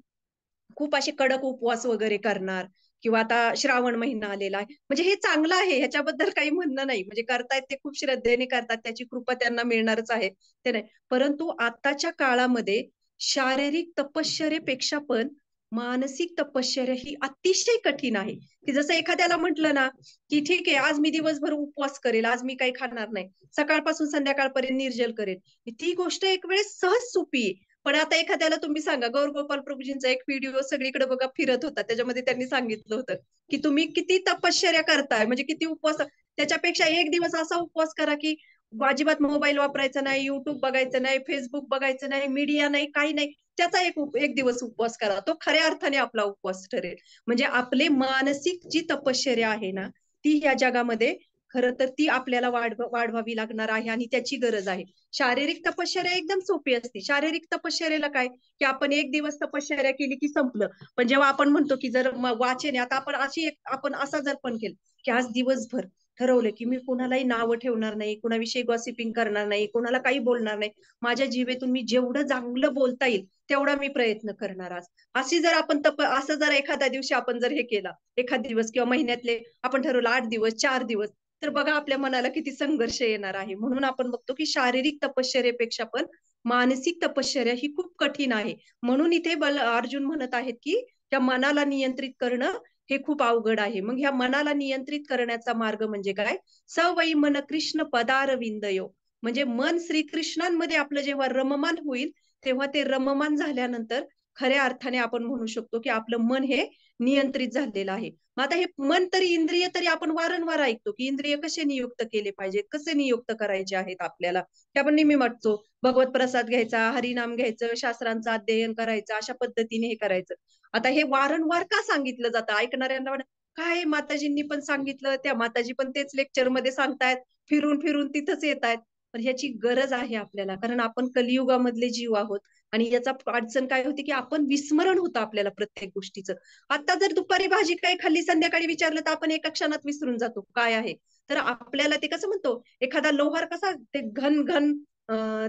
खूप असे कडक उपवास वगैरे करणार किंवा आता श्रावण महिना आलेला आहे म्हणजे हे चांगलं आहे ह्याच्याबद्दल काही म्हणणं नाही म्हणजे करतायत ते खूप श्रद्धेने करतात त्याची कृपा त्यांना मिळणारच आहे ते नाही परंतु आताच्या काळामध्ये शारीरिक तपश्चर्येपेक्षा पण मानसिक तपश्चर्या ही अतिशय कठीण आहे की जसं एखाद्याला म्हटलं ना की ठीक आहे आज मी दिवसभर उपवास करेल आज मी काही खाणार नाही सकाळपासून संध्याकाळपर्यंत निर्जल करेल ती गोष्ट एक वेळेस सहज सोपी पण आता एखाद्याला तुम्ही सांगा गौर गोपाल प्रभूजींचा एक व्हिडिओ सगळीकडे बघा फिरत होता त्याच्यामध्ये त्यांनी सांगितलं होतं की तुम्ही किती तपश्चर्या करताय म्हणजे किती उपवास त्याच्यापेक्षा एक दिवस असा उपवास करा की अजिबात मोबाईल वापरायचा नाही युट्यूब बघायचं नाही फेसबुक बघायचं नाही मीडिया नाही काही नाही त्याचा एक एक दिवस उपवास करा तो खऱ्या अर्थाने आपला उपवास ठरेल म्हणजे आपले मानसिक जी तपश्चर्या आहे ना ती या जगामध्ये खर तर ती आपल्याला वाढवावी लागणार आहे आणि त्याची गरज आहे शारीरिक तपश्चर्या एकदम सोपी असते शारीरिक तपश्चर्याला काय की आपण एक दिवस तपश्चर्या केली की संपलं पण जेव्हा आपण म्हणतो की जर वाचेने आता आपण अशी एक आपण असा जर पण केलं की आज दिवसभर ठरवलं की मी कोणालाही नावं ठेवणार नाही कोणाविषयी गॉसिपिंग करणार नाही कोणाला काही बोलणार नाही माझ्या जीवेतून मी जेवढं चांगलं बोलता येईल तेवढा मी प्रयत्न करणार आज अशी जर आपण तप असं जर एखाद्या दिवशी आपण जर हे केलं एखाद दिवस किंवा महिन्यातले आपण ठरवलं आठ दिवस चार दिवस तर बघा आपल्या मनाला किती संघर्ष येणार आहे म्हणून आपण बघतो की शारीरिक तपश्चर्यापेक्षा पण मानसिक तपश्चर्या ही खूप कठीण आहे म्हणून इथे बल अर्जुन म्हणत आहेत की त्या मनाला नियंत्रित करणं हे खूप अवघड आहे मग ह्या मनाला नियंत्रित करण्याचा मार्ग म्हणजे काय सवयी मन कृष्ण पदारविंदयो म्हणजे मन श्रीकृष्णांमध्ये आपलं जेव्हा रममान होईल तेव्हा ते रममान झाल्यानंतर खऱ्या अर्थाने आपण म्हणू शकतो की आपलं मन हे नियंत्रित झालेलं आहे मग आता हे मन तरी इंद्रिय तरी आपण वारंवार ऐकतो की इंद्रिय कसे नियुक्त केले पाहिजेत कसे नियुक्त करायचे आहेत आपल्याला ते आपण नेहमी म्हणतो भगवत प्रसाद घ्यायचा हरिनाम घ्यायचं शास्त्रांचं अध्ययन करायचं अशा पद्धतीने हे करायचं आता हे वारंवार का सांगितलं जातं ऐकणाऱ्यांना काय माताजींनी पण सांगितलं त्या माताजी पण तेच लेक्चर मध्ये सांगतायत फिरून फिरून तिथंच येत आहेत पण ह्याची गरज आहे आपल्याला कारण आपण कलियुगामधले जीव आहोत आणि याचा अडचण काय होती की आपण विस्मरण होतं आपल्याला प्रत्येक गोष्टीचं आता जर दुपारी भाजी काय खाल्ली संध्याकाळी विचारलं तर आपण एका क्षणात विसरून जातो काय आहे तर आपल्याला ते कसं म्हणतो एखादा लोहार कसा ते घन घन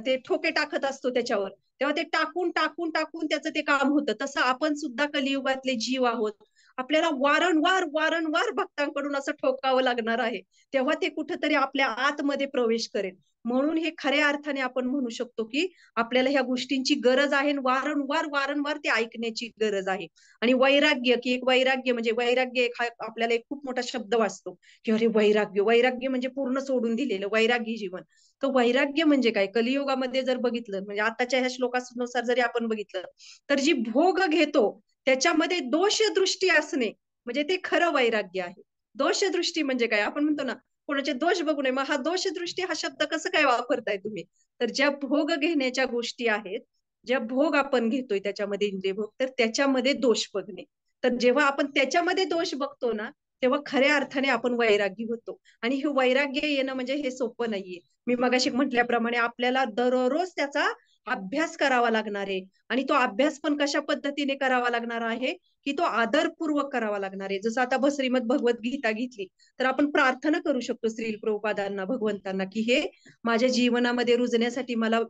ते ठोके टाकत असतो त्याच्यावर तेव्हा ते टाकून टाकून टाकून त्याचं ते काम होतं तसं आपण सुद्धा कलियुगातले जीव आहोत आपल्याला वारंवार वारंवार भक्तांकडून असं ठोकावं लागणार आहे तेव्हा ते कुठंतरी आपल्या आतमध्ये प्रवेश करेल म्हणून हे खऱ्या अर्थाने आपण म्हणू शकतो की आपल्याला ह्या गोष्टींची गरज आहे वारंवार वारंवार ते ऐकण्याची गरज आहे आणि वैराग्य की एक वैराग्य म्हणजे वैराग्य एक हा आपल्याला एक खूप मोठा शब्द वाचतो की अरे वैराग्य वैराग्य म्हणजे पूर्ण सोडून दिलेलं वैराग्य जीवन तर वैराग्य म्हणजे काय कलियुगामध्ये जर बघितलं म्हणजे आताच्या ह्या श्लोकानुसार जरी आपण बघितलं तर जी भोग घेतो त्याच्यामध्ये दोष दृष्टी असणे म्हणजे ते खरं वैराग्य आहे दोष दृष्टी म्हणजे काय आपण म्हणतो ना कोणाचे दोष बघू नये मग हा दोष दृष्टी हा शब्द कसं काय वापरताय तुम्ही तर ज्या भोग घेण्याच्या गोष्टी आहेत ज्या भोग आपण घेतोय त्याच्यामध्ये इंद्रिय भोग तर त्याच्यामध्ये दोष बघणे तर जेव्हा आपण त्याच्यामध्ये दोष बघतो ना तेव्हा खऱ्या अर्थाने आपण वैरागी होतो आणि हे वैराग्य येणं म्हणजे हे सोपं नाहीये मी मगाशी म्हटल्याप्रमाणे आपल्याला दररोज त्याचा अभ्यास करावा लागणार आहे आणि तो अभ्यास पण कशा पद्धतीने करावा लागणार आहे की तो आदरपूर्वक करावा लागणार आहे जसं आता श्रीमद गीता घेतली तर आपण प्रार्थना करू शकतो श्री प्रभुपादांना भगवंतांना की हे माझ्या जीवनामध्ये रुजण्यासाठी मला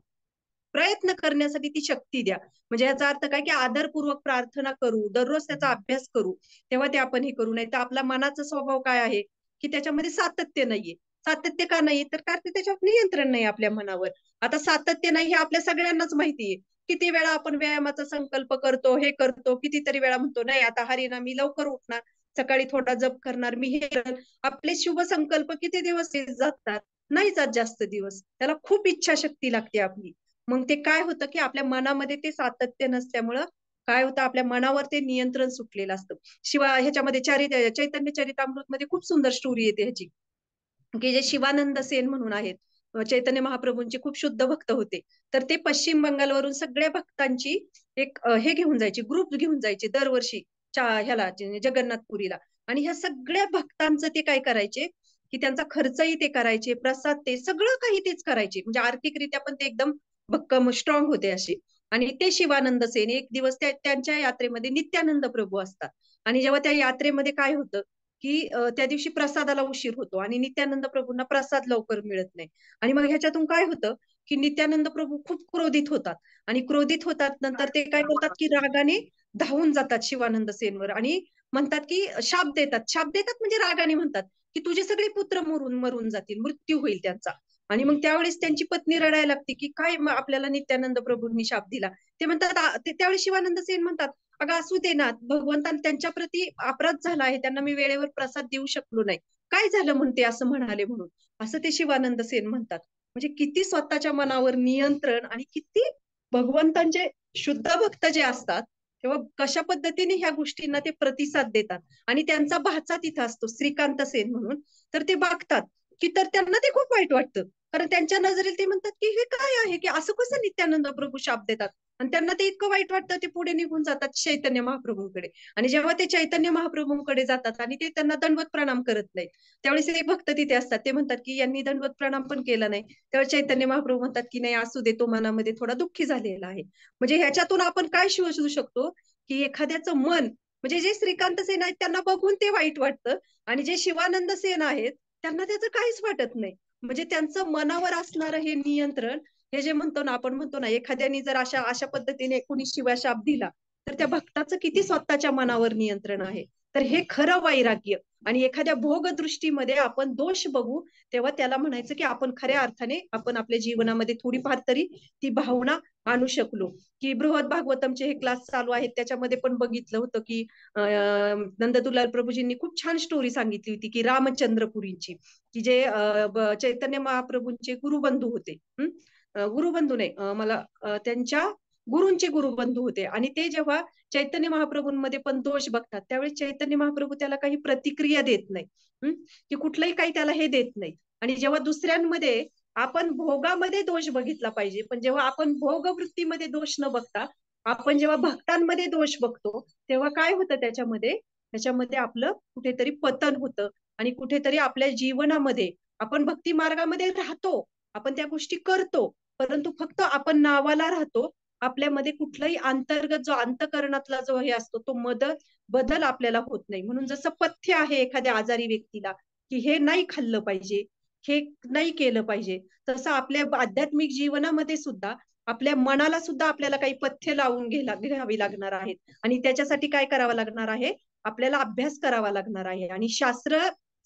प्रयत्न करण्यासाठी ती शक्ती द्या म्हणजे याचा अर्थ काय की आदरपूर्वक प्रार्थना करू दररोज त्याचा अभ्यास करू तेव्हा ते आपण हे करू नाही तर आपला मनाचा स्वभाव काय आहे की त्याच्यामध्ये सातत्य नाहीये सातत्य का नाही तर कारण त्याच्यावर नियंत्रण नाही आपल्या मनावर आता सातत्य नाही हे आपल्या सगळ्यांनाच माहिती आहे किती वेळा आपण व्यायामाचा संकल्प करतो हे करतो कितीतरी वेळा म्हणतो नाही आता हरिणा मी लवकर उठणार सकाळी थोडा जप करणार मी हे आपले शुभ संकल्प किती दिवस जातात नाही जात जास्त दिवस त्याला खूप इच्छाशक्ती लागते आपली मग ते काय होतं की आपल्या मनामध्ये ते सातत्य नसल्यामुळं काय होतं आपल्या मनावर ते नियंत्रण सुटलेलं असतं शिवा ह्याच्यामध्ये चरित्र चैतन्य चरितामृत मध्ये खूप सुंदर स्टोरी येते ह्याची की जे शिवानंद सेन म्हणून आहेत चैतन्य महाप्रभूंचे खूप शुद्ध भक्त होते तर ते पश्चिम बंगालवरून सगळ्या भक्तांची एक हे घेऊन जायचे ग्रुप घेऊन जायचे दरवर्षी ह्याला जगन्नाथपुरीला आणि ह्या सगळ्या भक्तांचं ते काय करायचे की त्यांचा खर्चही ते करायचे प्रसाद ते सगळं काही तेच करायचे म्हणजे आर्थिकरित्या पण ते एकदम भक्कम स्ट्रॉंग होते असे आणि ते शिवानंद सेन एक दिवस त्यांच्या यात्रेमध्ये नित्यानंद प्रभू असतात आणि जेव्हा त्या यात्रेमध्ये काय होतं की त्या दिवशी प्रसादाला उशीर होतो आणि नित्यानंद प्रभूंना प्रसाद लवकर मिळत नाही आणि मग ह्याच्यातून काय होतं की नित्यानंद प्रभू खूप क्रोधित होतात आणि क्रोधित होतात नंतर ते काय करतात की रागाने धावून जातात शिवानंद सेनवर आणि म्हणतात की शाप देतात शाप देतात म्हणजे रागाने म्हणतात की तुझे सगळे पुत्र मरून मरून जातील मृत्यू होईल त्यांचा आणि मग त्यावेळेस त्यांची पत्नी रडायला लागते की काय आपल्याला नित्यानंद प्रभूंनी शाप दिला ते म्हणतात त्यावेळेस शिवानंद सेन म्हणतात अगं असू दे ना भगवंतान त्यांच्या प्रती अपराध झाला आहे त्यांना मी वेळेवर प्रसाद देऊ शकलो नाही काय झालं म्हणते असं म्हणाले म्हणून असं ते शिवानंद सेन म्हणतात म्हणजे किती स्वतःच्या मनावर नियंत्रण आणि किती भगवंतांचे शुद्ध भक्त जे असतात तेव्हा कशा पद्धतीने ह्या गोष्टींना ते प्रतिसाद देतात आणि त्यांचा भाचा तिथं असतो श्रीकांत सेन म्हणून तर ते बघतात की तर त्यांना ते खूप वाईट वाटतं कारण त्यांच्या नजरेला ते म्हणतात की हे काय आहे की असं कसं नित्यानंद प्रभू शाप देतात आणि त्यांना ते इतकं वाईट वाटतं ते पुढे निघून जातात चैतन्य महाप्रभूंकडे आणि जेव्हा ते चैतन्य महाप्रभूंकडे जातात आणि ते त्यांना दंडवत प्रणाम करत नाहीत त्यावेळेस ते भक्त तिथे असतात ते म्हणतात की यांनी दंडवत प्रणाम पण केला नाही तेव्हा चैतन्य महाप्रभू म्हणतात की नाही असू दे तो मनामध्ये थोडा दुःखी झालेला आहे म्हणजे ह्याच्यातून आपण काय शोधू शकतो की एखाद्याचं मन म्हणजे जे श्रीकांत सेन आहेत त्यांना बघून ते वाईट वाटतं आणि जे शिवानंद सेन आहेत त्यांना त्याचं काहीच वाटत नाही म्हणजे त्यांचं मनावर असणारं हे नियंत्रण हे जे म्हणतो ना आपण म्हणतो ना एखाद्याने जर अशा अशा पद्धतीने कोणी शाप दिला तर त्या भक्ताचं किती स्वतःच्या मनावर नियंत्रण आहे तर हे खरं वैराग्य आणि एखाद्या भोग दृष्टीमध्ये आपण दोष बघू तेव्हा त्याला म्हणायचं की आपण खऱ्या अर्थाने आपण आपल्या जीवनामध्ये थोडीफार तरी ती भावना आणू शकलो की बृहद भागवतमचे हे क्लास चालू आहेत त्याच्यामध्ये पण बघितलं होतं की नंददुलाल प्रभूजींनी खूप छान स्टोरी सांगितली होती की रामचंद्रपुरींची की जे चैतन्य महाप्रभूंचे गुरुबंधू होते गुरुबंधू नाही मला त्यांच्या गुरुंचे गुरुबंधू होते आणि ते जेव्हा चैतन्य महाप्रभूंमध्ये पण दोष बघतात त्यावेळी चैतन्य महाप्रभू त्याला काही प्रतिक्रिया देत नाही की कुठलंही काही त्याला हे देत नाही आणि जेव्हा दुसऱ्यांमध्ये आपण भोगामध्ये दोष बघितला पाहिजे पण जेव्हा आपण भोग वृत्तीमध्ये दोष न बघता आपण जेव्हा भक्तांमध्ये दोष बघतो तेव्हा काय होतं त्याच्यामध्ये त्याच्यामध्ये आपलं कुठेतरी पतन होतं आणि कुठेतरी आपल्या जीवनामध्ये आपण भक्ती मार्गामध्ये राहतो आपण त्या गोष्टी करतो परंतु फक्त आपण नावाला राहतो आपल्यामध्ये कुठलाही अंतर्गत जो अंतकरणातला जो हे असतो तो मदत बदल आपल्याला होत नाही म्हणून जसं पथ्य आहे एखाद्या आजारी व्यक्तीला की हे नाही खाल्लं पाहिजे हे नाही केलं पाहिजे तसं आपल्या आध्यात्मिक जीवनामध्ये सुद्धा आपल्या मनाला सुद्धा आपल्याला काही पथ्य लावून घ्यायला घ्यावी लागणार आहेत आणि त्याच्यासाठी काय करावं लागणार आहे आपल्याला अभ्यास करावा लागणार आहे आणि शास्त्र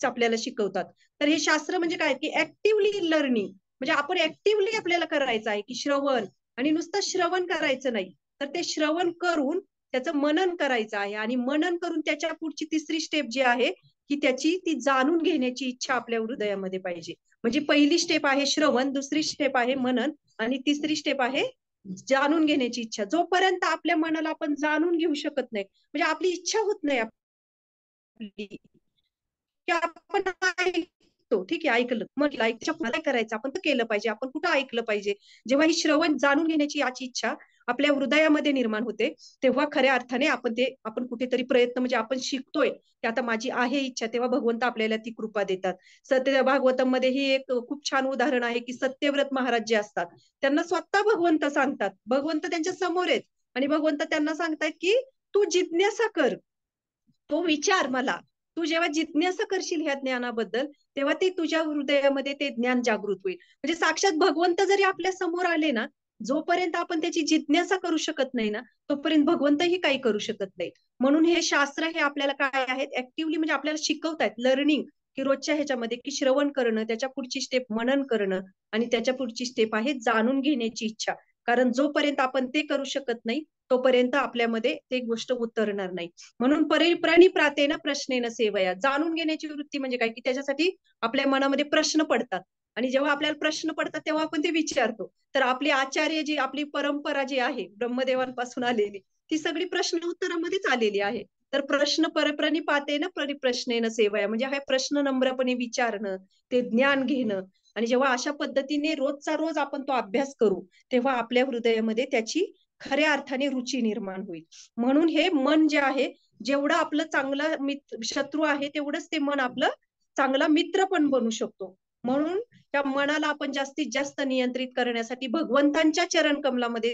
आपल्याला शिकवतात तर हे शास्त्र म्हणजे काय की ऍक्टिव्हली लर्निंग म्हणजे आपण ऍक्टिव्हली आपल्याला करायचं आहे की श्रवण आणि नुसतं श्रवण करायचं नाही तर ते श्रवण करून त्याचं मनन करायचं आहे आणि मनन करून त्याच्या पुढची तिसरी स्टेप जी आहे की त्याची ती जाणून घेण्याची इच्छा आपल्या हृदयामध्ये पाहिजे म्हणजे पहिली स्टेप आहे श्रवण दुसरी स्टेप आहे मनन आणि तिसरी स्टेप आहे जाणून घेण्याची इच्छा जोपर्यंत आपल्या मनाला आपण जाणून घेऊ शकत नाही म्हणजे आपली इच्छा होत नाही आपली आपण ऐकतो ठीक आहे ऐकलं म्हटलं ऐकच्या पुढे करायचं आपण केलं पाहिजे आपण कुठं ऐकलं पाहिजे जेव्हा ही श्रवण जाणून घेण्याची याची इच्छा आपल्या हृदयामध्ये निर्माण होते तेव्हा खऱ्या अर्थाने आपण ते आपण कुठेतरी प्रयत्न म्हणजे आपण शिकतोय की आता माझी आहे इच्छा तेव्हा भगवंत आपल्याला ती कृपा देतात सत्य मध्ये ही एक खूप छान उदाहरण आहे की सत्यव्रत महाराज जे असतात त्यांना स्वतः भगवंत सांगतात भगवंत त्यांच्या समोर आहेत आणि भगवंत त्यांना सांगतात की तू जिज्ञासा कर तो विचार मला तू जेव्हा जिज्ञासा करशील ह्या ज्ञानाबद्दल तेव्हा ते तुझ्या हृदयामध्ये ते ज्ञान जागृत होईल म्हणजे साक्षात भगवंत जरी आपल्या समोर आले ना जोपर्यंत आपण त्याची जिज्ञासा करू शकत नाही ना तोपर्यंत भगवंतही काही करू शकत नाही म्हणून हे शास्त्र हे आपल्याला काय आहेत ऍक्टिव्हली म्हणजे आपल्याला शिकवतायत लर्निंग की रोजच्या ह्याच्यामध्ये की श्रवण करणं त्याच्या पुढची स्टेप मनन करणं आणि त्याच्या पुढची स्टेप आहे जाणून घेण्याची इच्छा कारण जोपर्यंत आपण ते करू शकत नाही तोपर्यंत आपल्यामध्ये ते गोष्ट उतरणार नाही म्हणून परिप्राणी प्रातेनं प्रश्नेनं सेवया जाणून घेण्याची वृत्ती म्हणजे काय की त्याच्यासाठी आपल्या मनामध्ये प्रश्न पडतात आणि जेव्हा आपल्याला प्रश्न पडतात तेव्हा आपण ते विचारतो तर आपली आचार्य जी आपली परंपरा जी आहे ब्रह्मदेवांपासून आलेली ती सगळी प्रश्न उत्तरामध्येच आलेली आहे तर प्रश्न परप्राणी पाते ना सेवया म्हणजे हा प्रश्न नम्रपणे विचारणं ते ज्ञान घेणं आणि जेव्हा अशा पद्धतीने रोजचा रोज आपण तो अभ्यास करू तेव्हा आपल्या हृदयामध्ये त्याची खऱ्या अर्थाने रुची निर्माण होईल म्हणून हे मन जे आहे जेवढं आपलं चांगला मित्र शत्रू आहे तेवढंच ते मन आपलं चांगला मित्र पण बनू शकतो म्हणून त्या मनाला आपण जास्तीत जास्त नियंत्रित करण्यासाठी भगवंतांच्या चरण कमलामध्ये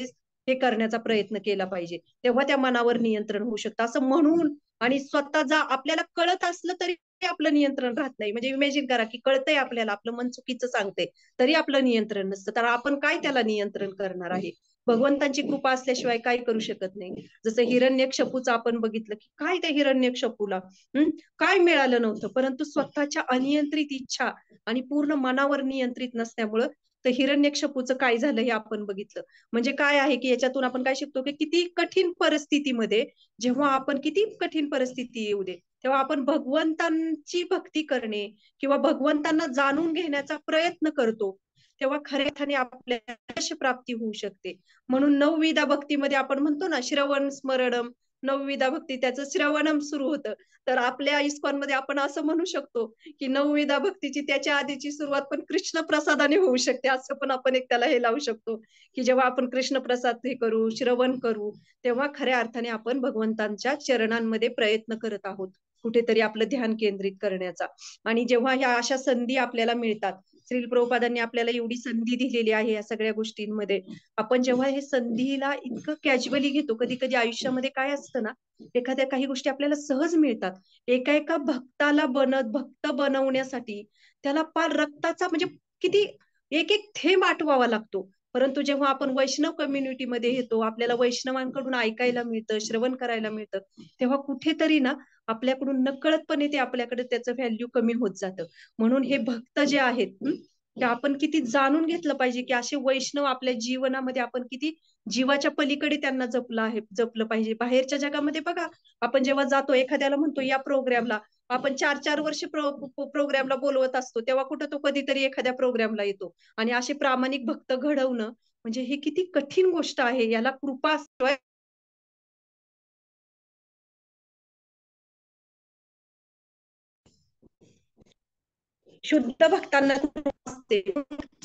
हे करण्याचा प्रयत्न केला पाहिजे तेव्हा त्या मनावर नियंत्रण होऊ शकतं असं म्हणून आणि स्वतः जा आपल्याला कळत असलं तरी आपलं नियंत्रण राहत नाही म्हणजे इमेजिन करा की कळतंय आपल्याला आपलं मन चुकीचं सांगते तरी आपलं नियंत्रण नसतं तर आपण काय त्याला नियंत्रण करणार आहे भगवंतांची कृपा असल्याशिवाय काय करू शकत नाही जसं हिरण्यक्षपूचं आपण बघितलं की काय त्या हिरण्यक्षपूला हम्म काय मिळालं नव्हतं परंतु स्वतःच्या अनियंत्रित इच्छा आणि पूर्ण मनावर नियंत्रित नसल्यामुळं तर हिरण्यक्षपूचं काय झालं हे आपण बघितलं म्हणजे काय आहे की याच्यातून आपण काय शिकतो की किती कठीण परिस्थितीमध्ये जेव्हा आपण किती कठीण परिस्थिती येऊ दे तेव्हा आपण भगवंतांची भक्ती करणे किंवा भगवंतांना जाणून घेण्याचा प्रयत्न करतो तेव्हा खऱ्या अर्थाने आपल्या प्राप्ती होऊ शकते म्हणून नवविधा भक्तीमध्ये आपण म्हणतो ना श्रवण स्मरणम नवविधा भक्ती त्याचं श्रवणम सुरू होतं तर आपल्या इस्कॉन मध्ये आपण असं म्हणू शकतो की नवविधा भक्तीची त्याच्या आधीची सुरुवात पण कृष्ण प्रसादाने होऊ शकते असं पण आपण एक त्याला हे लावू शकतो की जेव्हा आपण कृष्ण प्रसाद हे करू श्रवण करू तेव्हा खऱ्या अर्थाने आपण भगवंतांच्या चरणांमध्ये प्रयत्न करत आहोत कुठेतरी आपलं ध्यान केंद्रित करण्याचा आणि जेव्हा ह्या अशा संधी आपल्याला मिळतात श्रील प्रभुपादांनी आपल्याला एवढी संधी दिलेली आहे या सगळ्या गोष्टींमध्ये आपण जेव्हा हे संधीला इतकं कॅज्युअली घेतो कधी कधी आयुष्यामध्ये काय असतं ना एखाद्या काही गोष्टी आपल्याला सहज मिळतात एका एका भक्ताला बनत भक्त बनवण्यासाठी त्याला पार रक्ताचा म्हणजे किती एक एक थेंब आठवावा लागतो परंतु जेव्हा आपण वैष्णव कम्युनिटीमध्ये येतो आपल्याला वैष्णवांकडून ऐकायला मिळतं श्रवण करायला मिळतं तेव्हा कुठेतरी ना आपल्याकडून नकळतपणे ते आपल्याकडे त्याचं व्हॅल्यू कमी होत जातं म्हणून हे भक्त जे आहेत की आपण किती जाणून घेतलं पाहिजे की असे वैष्णव आपल्या जीवनामध्ये आपण किती जीवाच्या पलीकडे त्यांना जपलं आहे जपलं पाहिजे बाहेरच्या जगामध्ये बघा आपण जेव्हा जातो एखाद्याला म्हणतो या प्रोग्रामला आपण चार चार वर्ष प्रो, प्रोग्रामला बोलवत असतो तेव्हा कुठं तो कधीतरी एखाद्या प्रोग्रामला येतो आणि असे प्रामाणिक भक्त घडवणं म्हणजे हे किती कठीण गोष्ट आहे याला कृपा शुद्ध भक्तांना असते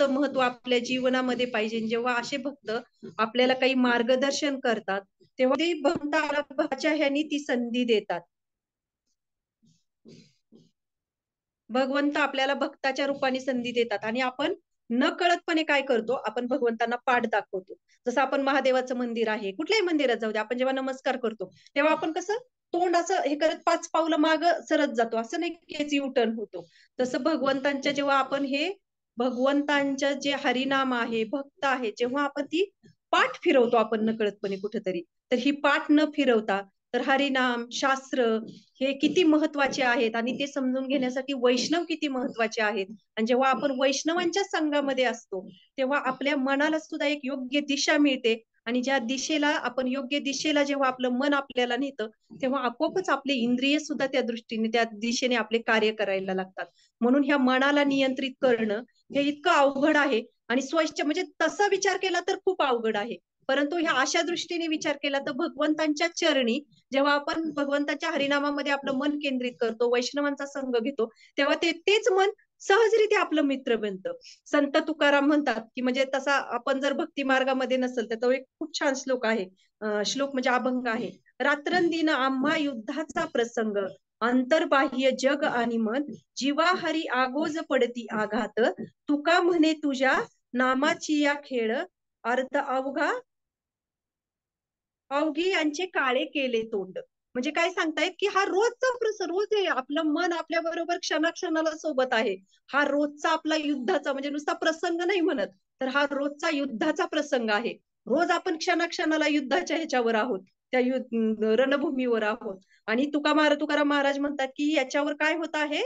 महत्व आपल्या जीवनामध्ये पाहिजे जेव्हा असे भक्त आपल्याला काही मार्गदर्शन करतात तेव्हा ते भक्ताच्या ह्यानी ती संधी देतात भगवंत आपल्याला भक्ताच्या रूपाने संधी देतात आणि आपण न कळतपणे काय करतो आपण भगवंतांना पाठ दाखवतो जसं आपण महादेवाचं मंदिर आहे कुठल्याही मंदिरात जाऊ दे आपण जेव्हा नमस्कार करतो तेव्हा आपण कसं तोंड असं हे करत पाच पावलं माग सरत जातो असं नाही की यू टर्न होतो तसं भगवंतांच्या जेव्हा आपण हे भगवंतांच्या जे हरिनाम आहे भक्त आहे जेव्हा आपण ती पाठ फिरवतो आपण नकळतपणे कुठेतरी तर ही पाठ न फिरवता तर हरिनाम शास्त्र हे किती महत्वाचे आहेत आणि ते समजून घेण्यासाठी वैष्णव किती महत्वाचे आहेत आणि जेव्हा आपण वैष्णवांच्या संघामध्ये असतो तेव्हा आपल्या मनाला सुद्धा एक योग्य दिशा मिळते आणि ज्या दिशेला आपण योग्य दिशेला जेव्हा आपलं मन आपल्याला नेतं तेव्हा आपोआपच आपले इंद्रिय सुद्धा त्या दृष्टीने त्या दिशेने आपले कार्य करायला लागतात म्हणून ह्या मनाला नियंत्रित करणं हे इतकं अवघड आहे आणि स्वच्छ म्हणजे तसा विचार केला तर खूप अवघड आहे परंतु ह्या अशा दृष्टीने विचार केला तर भगवंतांच्या चरणी जेव्हा आपण भगवंताच्या हरिनामामध्ये आपलं मन केंद्रित करतो वैष्णवांचा संघ घेतो तेव्हा ते तेच मन सहजरित्या आपलं मित्र बनतं संत तुकाराम म्हणतात की म्हणजे तसा आपण जर भक्ती मार्गामध्ये नसेल तो एक खूप छान श्लोक आहे श्लोक म्हणजे अभंग आहे रात्रंदिन आम्हा युद्धाचा प्रसंग आंतरबाह्य जग आणि मन हरी आगोज पडती आघात तुका म्हणे तुझ्या नामाची या खेळ अर्थ अवघा अवघी यांचे काळे केले तोंड म्हणजे काय सांगतायत की हा रोजचा प्रसंग रोज आहे आपलं मन आपल्या बरोबर क्षणाक्षणाला सोबत आहे हा रोजचा आपला युद्धाचा म्हणजे नुसता प्रसंग नाही म्हणत तर हा रोजचा युद्धाचा प्रसंग आहे रोज आपण क्षणाक्षणाला युद्धाच्या ह्याच्यावर आहोत त्या युद्ध रणभूमीवर आहोत आणि तुका मार तुकाराम महाराज म्हणतात की याच्यावर काय होत आहे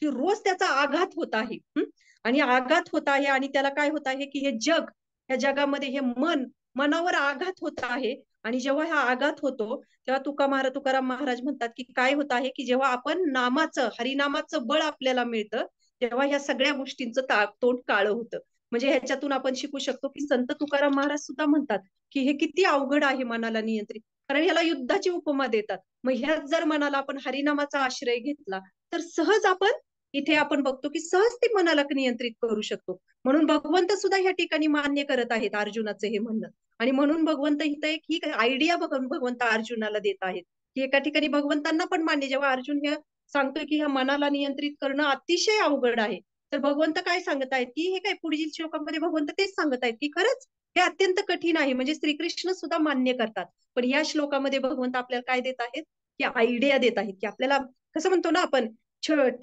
की रोज त्याचा आघात होत आहे आणि आघात होत आहे आणि त्याला काय होत आहे की हे जग या जगामध्ये हे मन मनावर आघात होत आहे आणि जेव्हा हा आघात होतो तेव्हा तुका महारा तुकाराम महाराज म्हणतात की काय होत आहे की जेव्हा आपण नामाचं हरिनामाचं बळ आपल्याला मिळतं तेव्हा ह्या सगळ्या गोष्टींचं तोंड काळं होतं म्हणजे ह्याच्यातून आपण शिकू शकतो की संत तुकाराम महाराज सुद्धा म्हणतात की हे किती अवघड आहे मनाला नियंत्रित कारण ह्याला युद्धाची उपमा देतात मग ह्यात जर मनाला आपण हरिनामाचा आश्रय घेतला तर सहज आपण इथे आपण बघतो की सहज ते मनाला नियंत्रित करू शकतो म्हणून भगवंत सुद्धा ह्या ठिकाणी मान्य करत आहेत अर्जुनाचं हे म्हणणं आणि म्हणून भगवंत इथं एक ही आयडिया भगवंत अर्जुनाला देत आहेत की एका ठिकाणी भगवंतांना पण मान्य जेव्हा अर्जुन हे सांगतोय की ह्या मनाला नियंत्रित करणं अतिशय अवघड आहे तर भगवंत काय सांगत आहेत की हे काय पुढील श्लोकामध्ये भगवंत तेच सांगत आहेत की खरंच हे अत्यंत कठीण आहे म्हणजे श्रीकृष्ण सुद्धा मान्य करतात पण या श्लोकामध्ये भगवंत आपल्याला काय देत आहेत की आयडिया देत आहेत की आपल्याला कसं म्हणतो ना आपण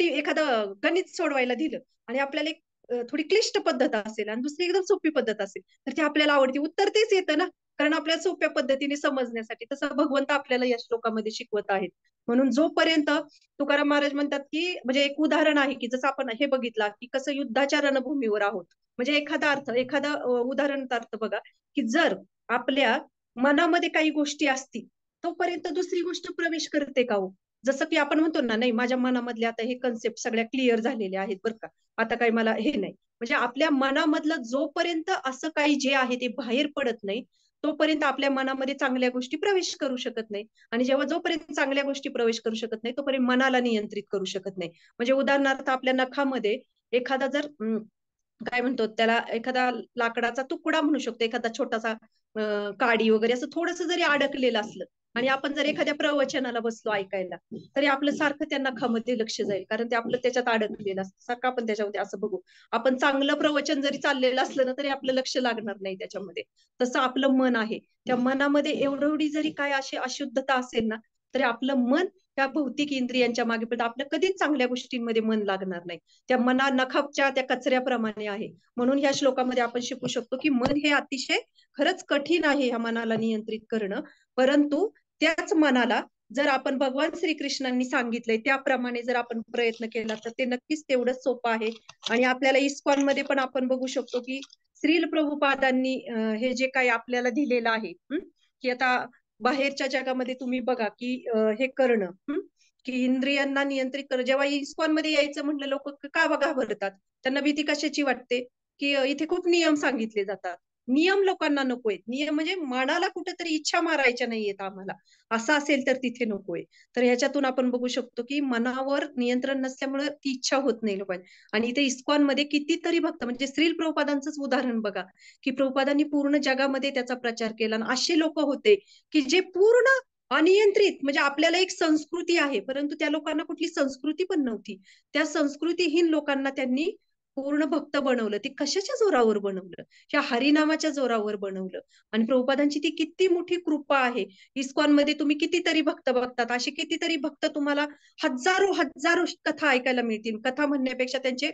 एखादं गणित सोडवायला दिलं आणि आपल्याला एक थोडी क्लिष्ट पद्धत असेल आणि दुसरी एकदम सोपी पद्धत असेल तर ती आपल्याला आवडते उत्तर तेच येतं ना कारण आपल्या सोप्या पद्धतीने समजण्यासाठी तसं भगवंत आपल्याला या श्लोकामध्ये शिकवत आहेत म्हणून जोपर्यंत तुकाराम महाराज म्हणतात की म्हणजे एक उदाहरण आहे की जसं आपण हे बघितलं की कसं युद्धाच्या रणभूमीवर आहोत म्हणजे एखादा अर्थ एखादा उदाहरणार्थ बघा की जर आपल्या मनामध्ये काही गोष्टी असतील तोपर्यंत दुसरी गोष्ट प्रवेश करते का हो जसं की आपण म्हणतो ना नाही माझ्या मनामधले आता हे कन्सेप्ट सगळ्या क्लिअर झालेल्या आहेत बरं का आता काही मला हे नाही म्हणजे आपल्या मनामधलं जोपर्यंत असं काही जे आहे ते बाहेर पडत नाही तोपर्यंत आपल्या मनामध्ये चांगल्या गोष्टी प्रवेश करू शकत नाही आणि जेव्हा जोपर्यंत चांगल्या गोष्टी प्रवेश करू शकत नाही तोपर्यंत मनाला नियंत्रित करू शकत नाही म्हणजे उदाहरणार्थ आपल्या नखामध्ये एखादा जर काय म्हणतो त्याला एखादा लाकडाचा तुकडा म्हणू शकतो एखादा छोटासा काडी वगैरे असं थोडस जरी अडकलेलं असलं आणि आपण जर एखाद्या प्रवचनाला बसलो ऐकायला तरी आपलं सारखं त्यांना खमते लक्ष जाईल कारण ते आपलं त्याच्यात अडकलेलं असतं सारखं आपण त्याच्यामध्ये असं बघू आपण चांगलं प्रवचन जरी चाललेलं असलं ना तरी आपलं लक्ष लागणार नाही त्याच्यामध्ये तसं आपलं मन आहे त्या मनामध्ये एवढी जरी काय अशी अशुद्धता असेल ना तरी आपलं मन त्या भौतिक इंद्रियांच्या मागे पडत आपलं कधीच चांगल्या गोष्टींमध्ये मन लागणार नाही त्या मना नखाच्या त्या कचऱ्याप्रमाणे आहे म्हणून ह्या श्लोकामध्ये आपण शिकू शकतो की मन हे अतिशय खरंच कठीण आहे ह्या मनाला नियंत्रित करणं परंतु त्याच मनाला जर आपण भगवान श्रीकृष्णांनी सांगितलंय त्याप्रमाणे जर आपण प्रयत्न केला तर ते नक्कीच तेवढंच सोपं आहे आणि आपल्याला इस्कॉन मध्ये पण आपण बघू शकतो की श्रील प्रभुपादांनी हे जे काही आपल्याला दिलेलं आहे की आता बाहेरच्या जगामध्ये तुम्ही बघा की हे करणं की इंद्रियांना नियंत्रित करणं जेव्हा इस्कॉन मध्ये यायचं म्हणलं लोक का बघा भरतात त्यांना भीती कशाची वाटते की इथे खूप नियम सांगितले जातात नियम लोकांना नकोय नियम म्हणजे मनाला कुठेतरी इच्छा मारायच्या नाहीयेत आम्हाला असं असेल तर तिथे नकोय तर ह्याच्यातून आपण बघू शकतो की मनावर नियंत्रण नसल्यामुळे ती इच्छा होत नाही लोकांची आणि इथे इस्कॉन मध्ये कितीतरी भक्त म्हणजे स्त्रील प्रभुपादांचंच उदाहरण बघा की प्रभुपादांनी पूर्ण जगामध्ये त्याचा प्रचार केला आणि असे लोक होते की जे पूर्ण अनियंत्रित म्हणजे आपल्याला एक संस्कृती आहे परंतु त्या लोकांना कुठली संस्कृती पण नव्हती त्या संस्कृतीहीन लोकांना त्यांनी पूर्ण भक्त बनवलं ते कशाच्या जोरावर बनवलं या हरिनामाच्या जोरावर बनवलं आणि प्रभुपादांची ती किती मोठी कृपा आहे इस्कॉन मध्ये तुम्ही कितीतरी भक्त बघतात असे कितीतरी भक्त तुम्हाला हजारो हजारो कथा ऐकायला मिळतील कथा म्हणण्यापेक्षा त्यांचे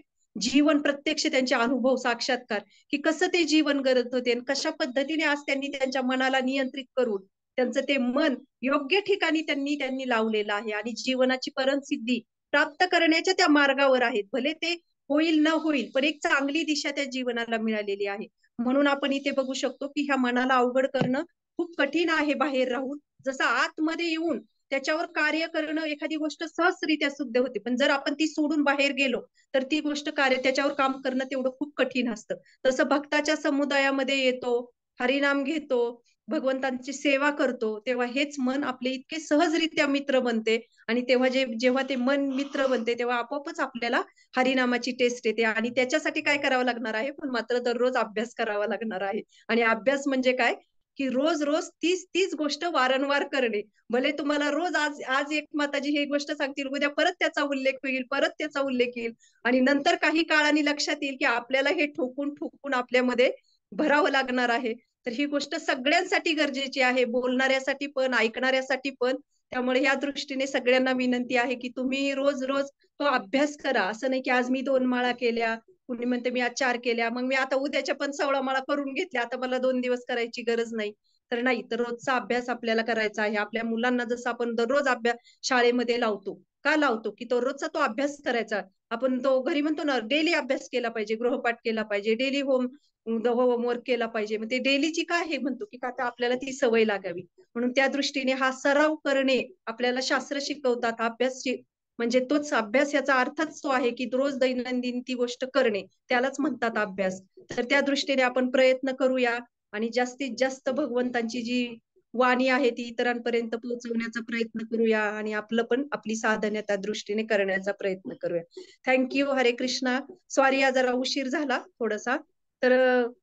जीवन प्रत्यक्ष त्यांचे अनुभव साक्षात्कार की कसं ते जीवन गरज होते आणि कशा पद्धतीने आज त्यांनी त्यांच्या मनाला नियंत्रित करून त्यांचं ते मन योग्य ठिकाणी त्यांनी त्यांनी लावलेलं आहे आणि जीवनाची परमसिद्धी प्राप्त करण्याच्या त्या मार्गावर आहेत भले ते होईल न होईल पण एक चांगली दिशा त्या जीवनाला मिळालेली आहे म्हणून आपण इथे बघू शकतो की ह्या मनाला अवघड करणं खूप कठीण आहे बाहेर राहून जसं आतमध्ये येऊन त्याच्यावर कार्य करणं एखादी गोष्ट सहजरित्या सुद्धा होते पण जर आपण ती सोडून बाहेर गेलो तर ती गोष्ट कार्य त्याच्यावर काम करणं तेवढं खूप कठीण असतं तसं भक्ताच्या समुदायामध्ये येतो हरिनाम घेतो भगवंतांची सेवा करतो तेव्हा हेच मन आपले इतके सहजरित्या मित्र बनते आणि तेव्हा जे जेव्हा ते मन मित्र बनते तेव्हा आपोआपच आपल्याला हरिनामाची टेस्ट येते आणि त्याच्यासाठी काय करावं लागणार आहे पण मात्र दररोज अभ्यास करावा लागणार आहे आणि अभ्यास म्हणजे काय की रोज रोज तीच तीच गोष्ट वारंवार करणे भले तुम्हाला रोज आज आज एक माताजी ही गोष्ट सांगतील उद्या परत त्याचा उल्लेख होईल परत त्याचा उल्लेख येईल आणि नंतर काही काळाने लक्षात येईल की आपल्याला हे ठोकून ठोकून आपल्यामध्ये भरावं लागणार आहे तर ही गोष्ट सगळ्यांसाठी गरजेची आहे बोलणाऱ्यासाठी पण ऐकणाऱ्यासाठी पण त्यामुळे या दृष्टीने सगळ्यांना विनंती आहे की तुम्ही रोज रोज तो अभ्यास करा असं नाही की आज मी दोन माळा केल्या कुणी म्हणते मी आज चार केल्या मग मी आता उद्याच्या पण सोळा माळा करून घेतल्या आता मला दोन दिवस करायची गरज नाही तर नाही तर रोजचा अभ्यास आपल्याला करायचा आहे आपल्या मुलांना जसं आपण दररोज अभ्यास शाळेमध्ये लावतो का लावतो की तो रोजचा तो अभ्यास करायचा आपण तो घरी म्हणतो ना डेली अभ्यास केला पाहिजे गृहपाठ केला पाहिजे डेली होम होमवर्क केला पाहिजे मग ते डेलीची काय हे म्हणतो की का आपल्याला ती सवय लागावी म्हणून त्या दृष्टीने हा सराव करणे आपल्याला शास्त्र शिकवतात अभ्यास म्हणजे तोच अभ्यास याचा अर्थच तो आहे की रोज दैनंदिन ती गोष्ट करणे त्यालाच म्हणतात अभ्यास तर त्या दृष्टीने आपण प्रयत्न करूया आणि जास्तीत जास्त भगवंतांची जी वाणी आहे ती इतरांपर्यंत पोहोचवण्याचा प्रयत्न करूया आणि आपलं पण आपली साधने त्या दृष्टीने करण्याचा प्रयत्न करूया थँक्यू हरे कृष्णा सॉरी जरा उशीर झाला थोडासा तर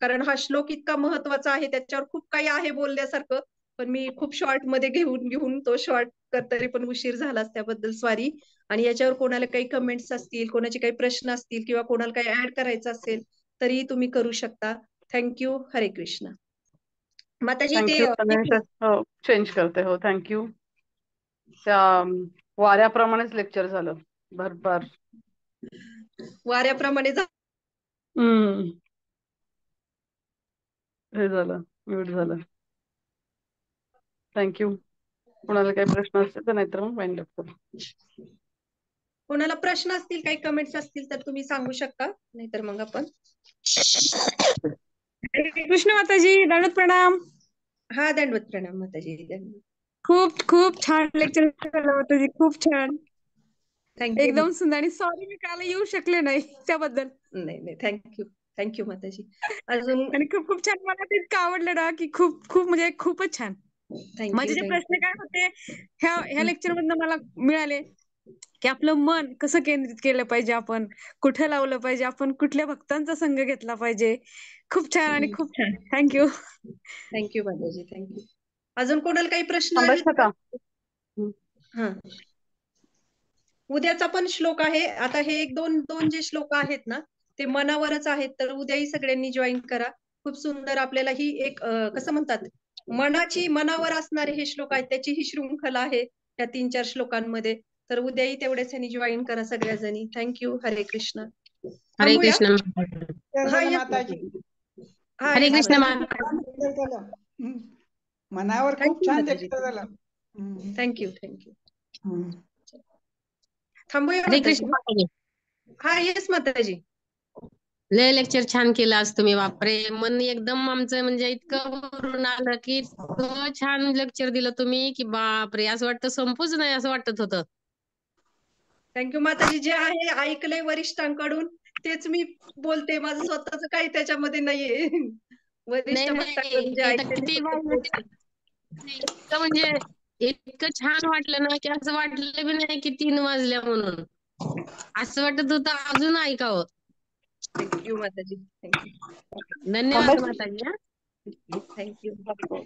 कारण हा श्लोक इतका महत्वाचा आहे त्याच्यावर खूप काही आहे बोलण्यासारखं पण मी खूप शॉर्ट मध्ये घेऊन घेऊन तो शॉर्ट तरी पण उशीर झाला त्याबद्दल स्वारी आणि याच्यावर कोणाला काही कमेंट्स असतील कोणाचे काही प्रश्न असतील किंवा कोणाला काही ऍड करायचं असेल तरी तुम्ही करू शकता थँक्यू हरे कृष्णा माताजी ते चेंज हो, करते हो थँक्यू वाऱ्याप्रमाणेच लेक्चर झालं भरभर वाऱ्याप्रमाणे हे झालं म्यूट झालं थँक्यू कोणाला काही प्रश्न असतील तर नाहीतर मग वाईंड अप करू कोणाला प्रश्न असतील काही कमेंट्स असतील तर तुम्ही सांगू शकता नाहीतर मग आपण कृष्ण माताजी दंडवत प्रणाम हा दंडवत प्रणाम माताजी खूप खूप छान लेक्चर झालं माताजी खूप छान थँक्यू एकदम सुंदर आणि सॉरी मी काल येऊ शकले नाही त्याबद्दल नाही नाही थँक्यू थँक्यू माताजी अजून आणि खूप खूप छान मला ते आवडलं ना की खूप खूप म्हणजे खूपच छान माझे जे प्रश्न काय होते ह्या ह्या लेक्चर मधनं मला मिळाले की आपलं मन कसं केंद्रित केलं पाहिजे आपण कुठे लावलं पाहिजे आपण कुठल्या भक्तांचा संघ घेतला पाहिजे खूप छान आणि खूप छान थँक्यू थँक्यू माताजी थँक्यू अजून कोणाला काही प्रश्न का उद्याचा पण श्लोक आहे आता हे एक दोन दोन जे श्लोक आहेत ना ते मनावरच आहेत तर उद्याही सगळ्यांनी जॉईन करा खूप सुंदर आपल्याला ही एक कसं म्हणतात मनाची मनावर असणारे हे श्लोक आहेत त्याची ही श्रृंखला आहे या तीन चार श्लोकांमध्ये तर उद्याही तेवढ्याच ह्यांनी जॉईन करा सगळ्याजणी थँक्यू हरे कृष्ण हरे कृष्ण हरे कृष्ण मनावर थँक्यू थँक्यू थांबूया हरे कृष्ण हा येस माताजी लय लेक्चर छान केलं आज तुम्ही बापरे मन एकदम आमचं म्हणजे इतकं भरून आलं की छान लेक्चर दिलं तुम्ही की बापरे असं वाटतं संपूच नाही असं वाटत होतं थँक्यू माताजी जे आहे ऐकलंय वरिष्ठांकडून तेच मी बोलते माझं स्वतःच काही त्याच्यामध्ये नाहीये [laughs] इतकं म्हणजे इतकं छान वाटलं ना की असं वाटलं बी नाही की तीन वाजल्या म्हणून असं वाटत होतं अजून ऐकावं थँक्यू माताजी थँक्यू धन्यवाद माताजी थँक्यू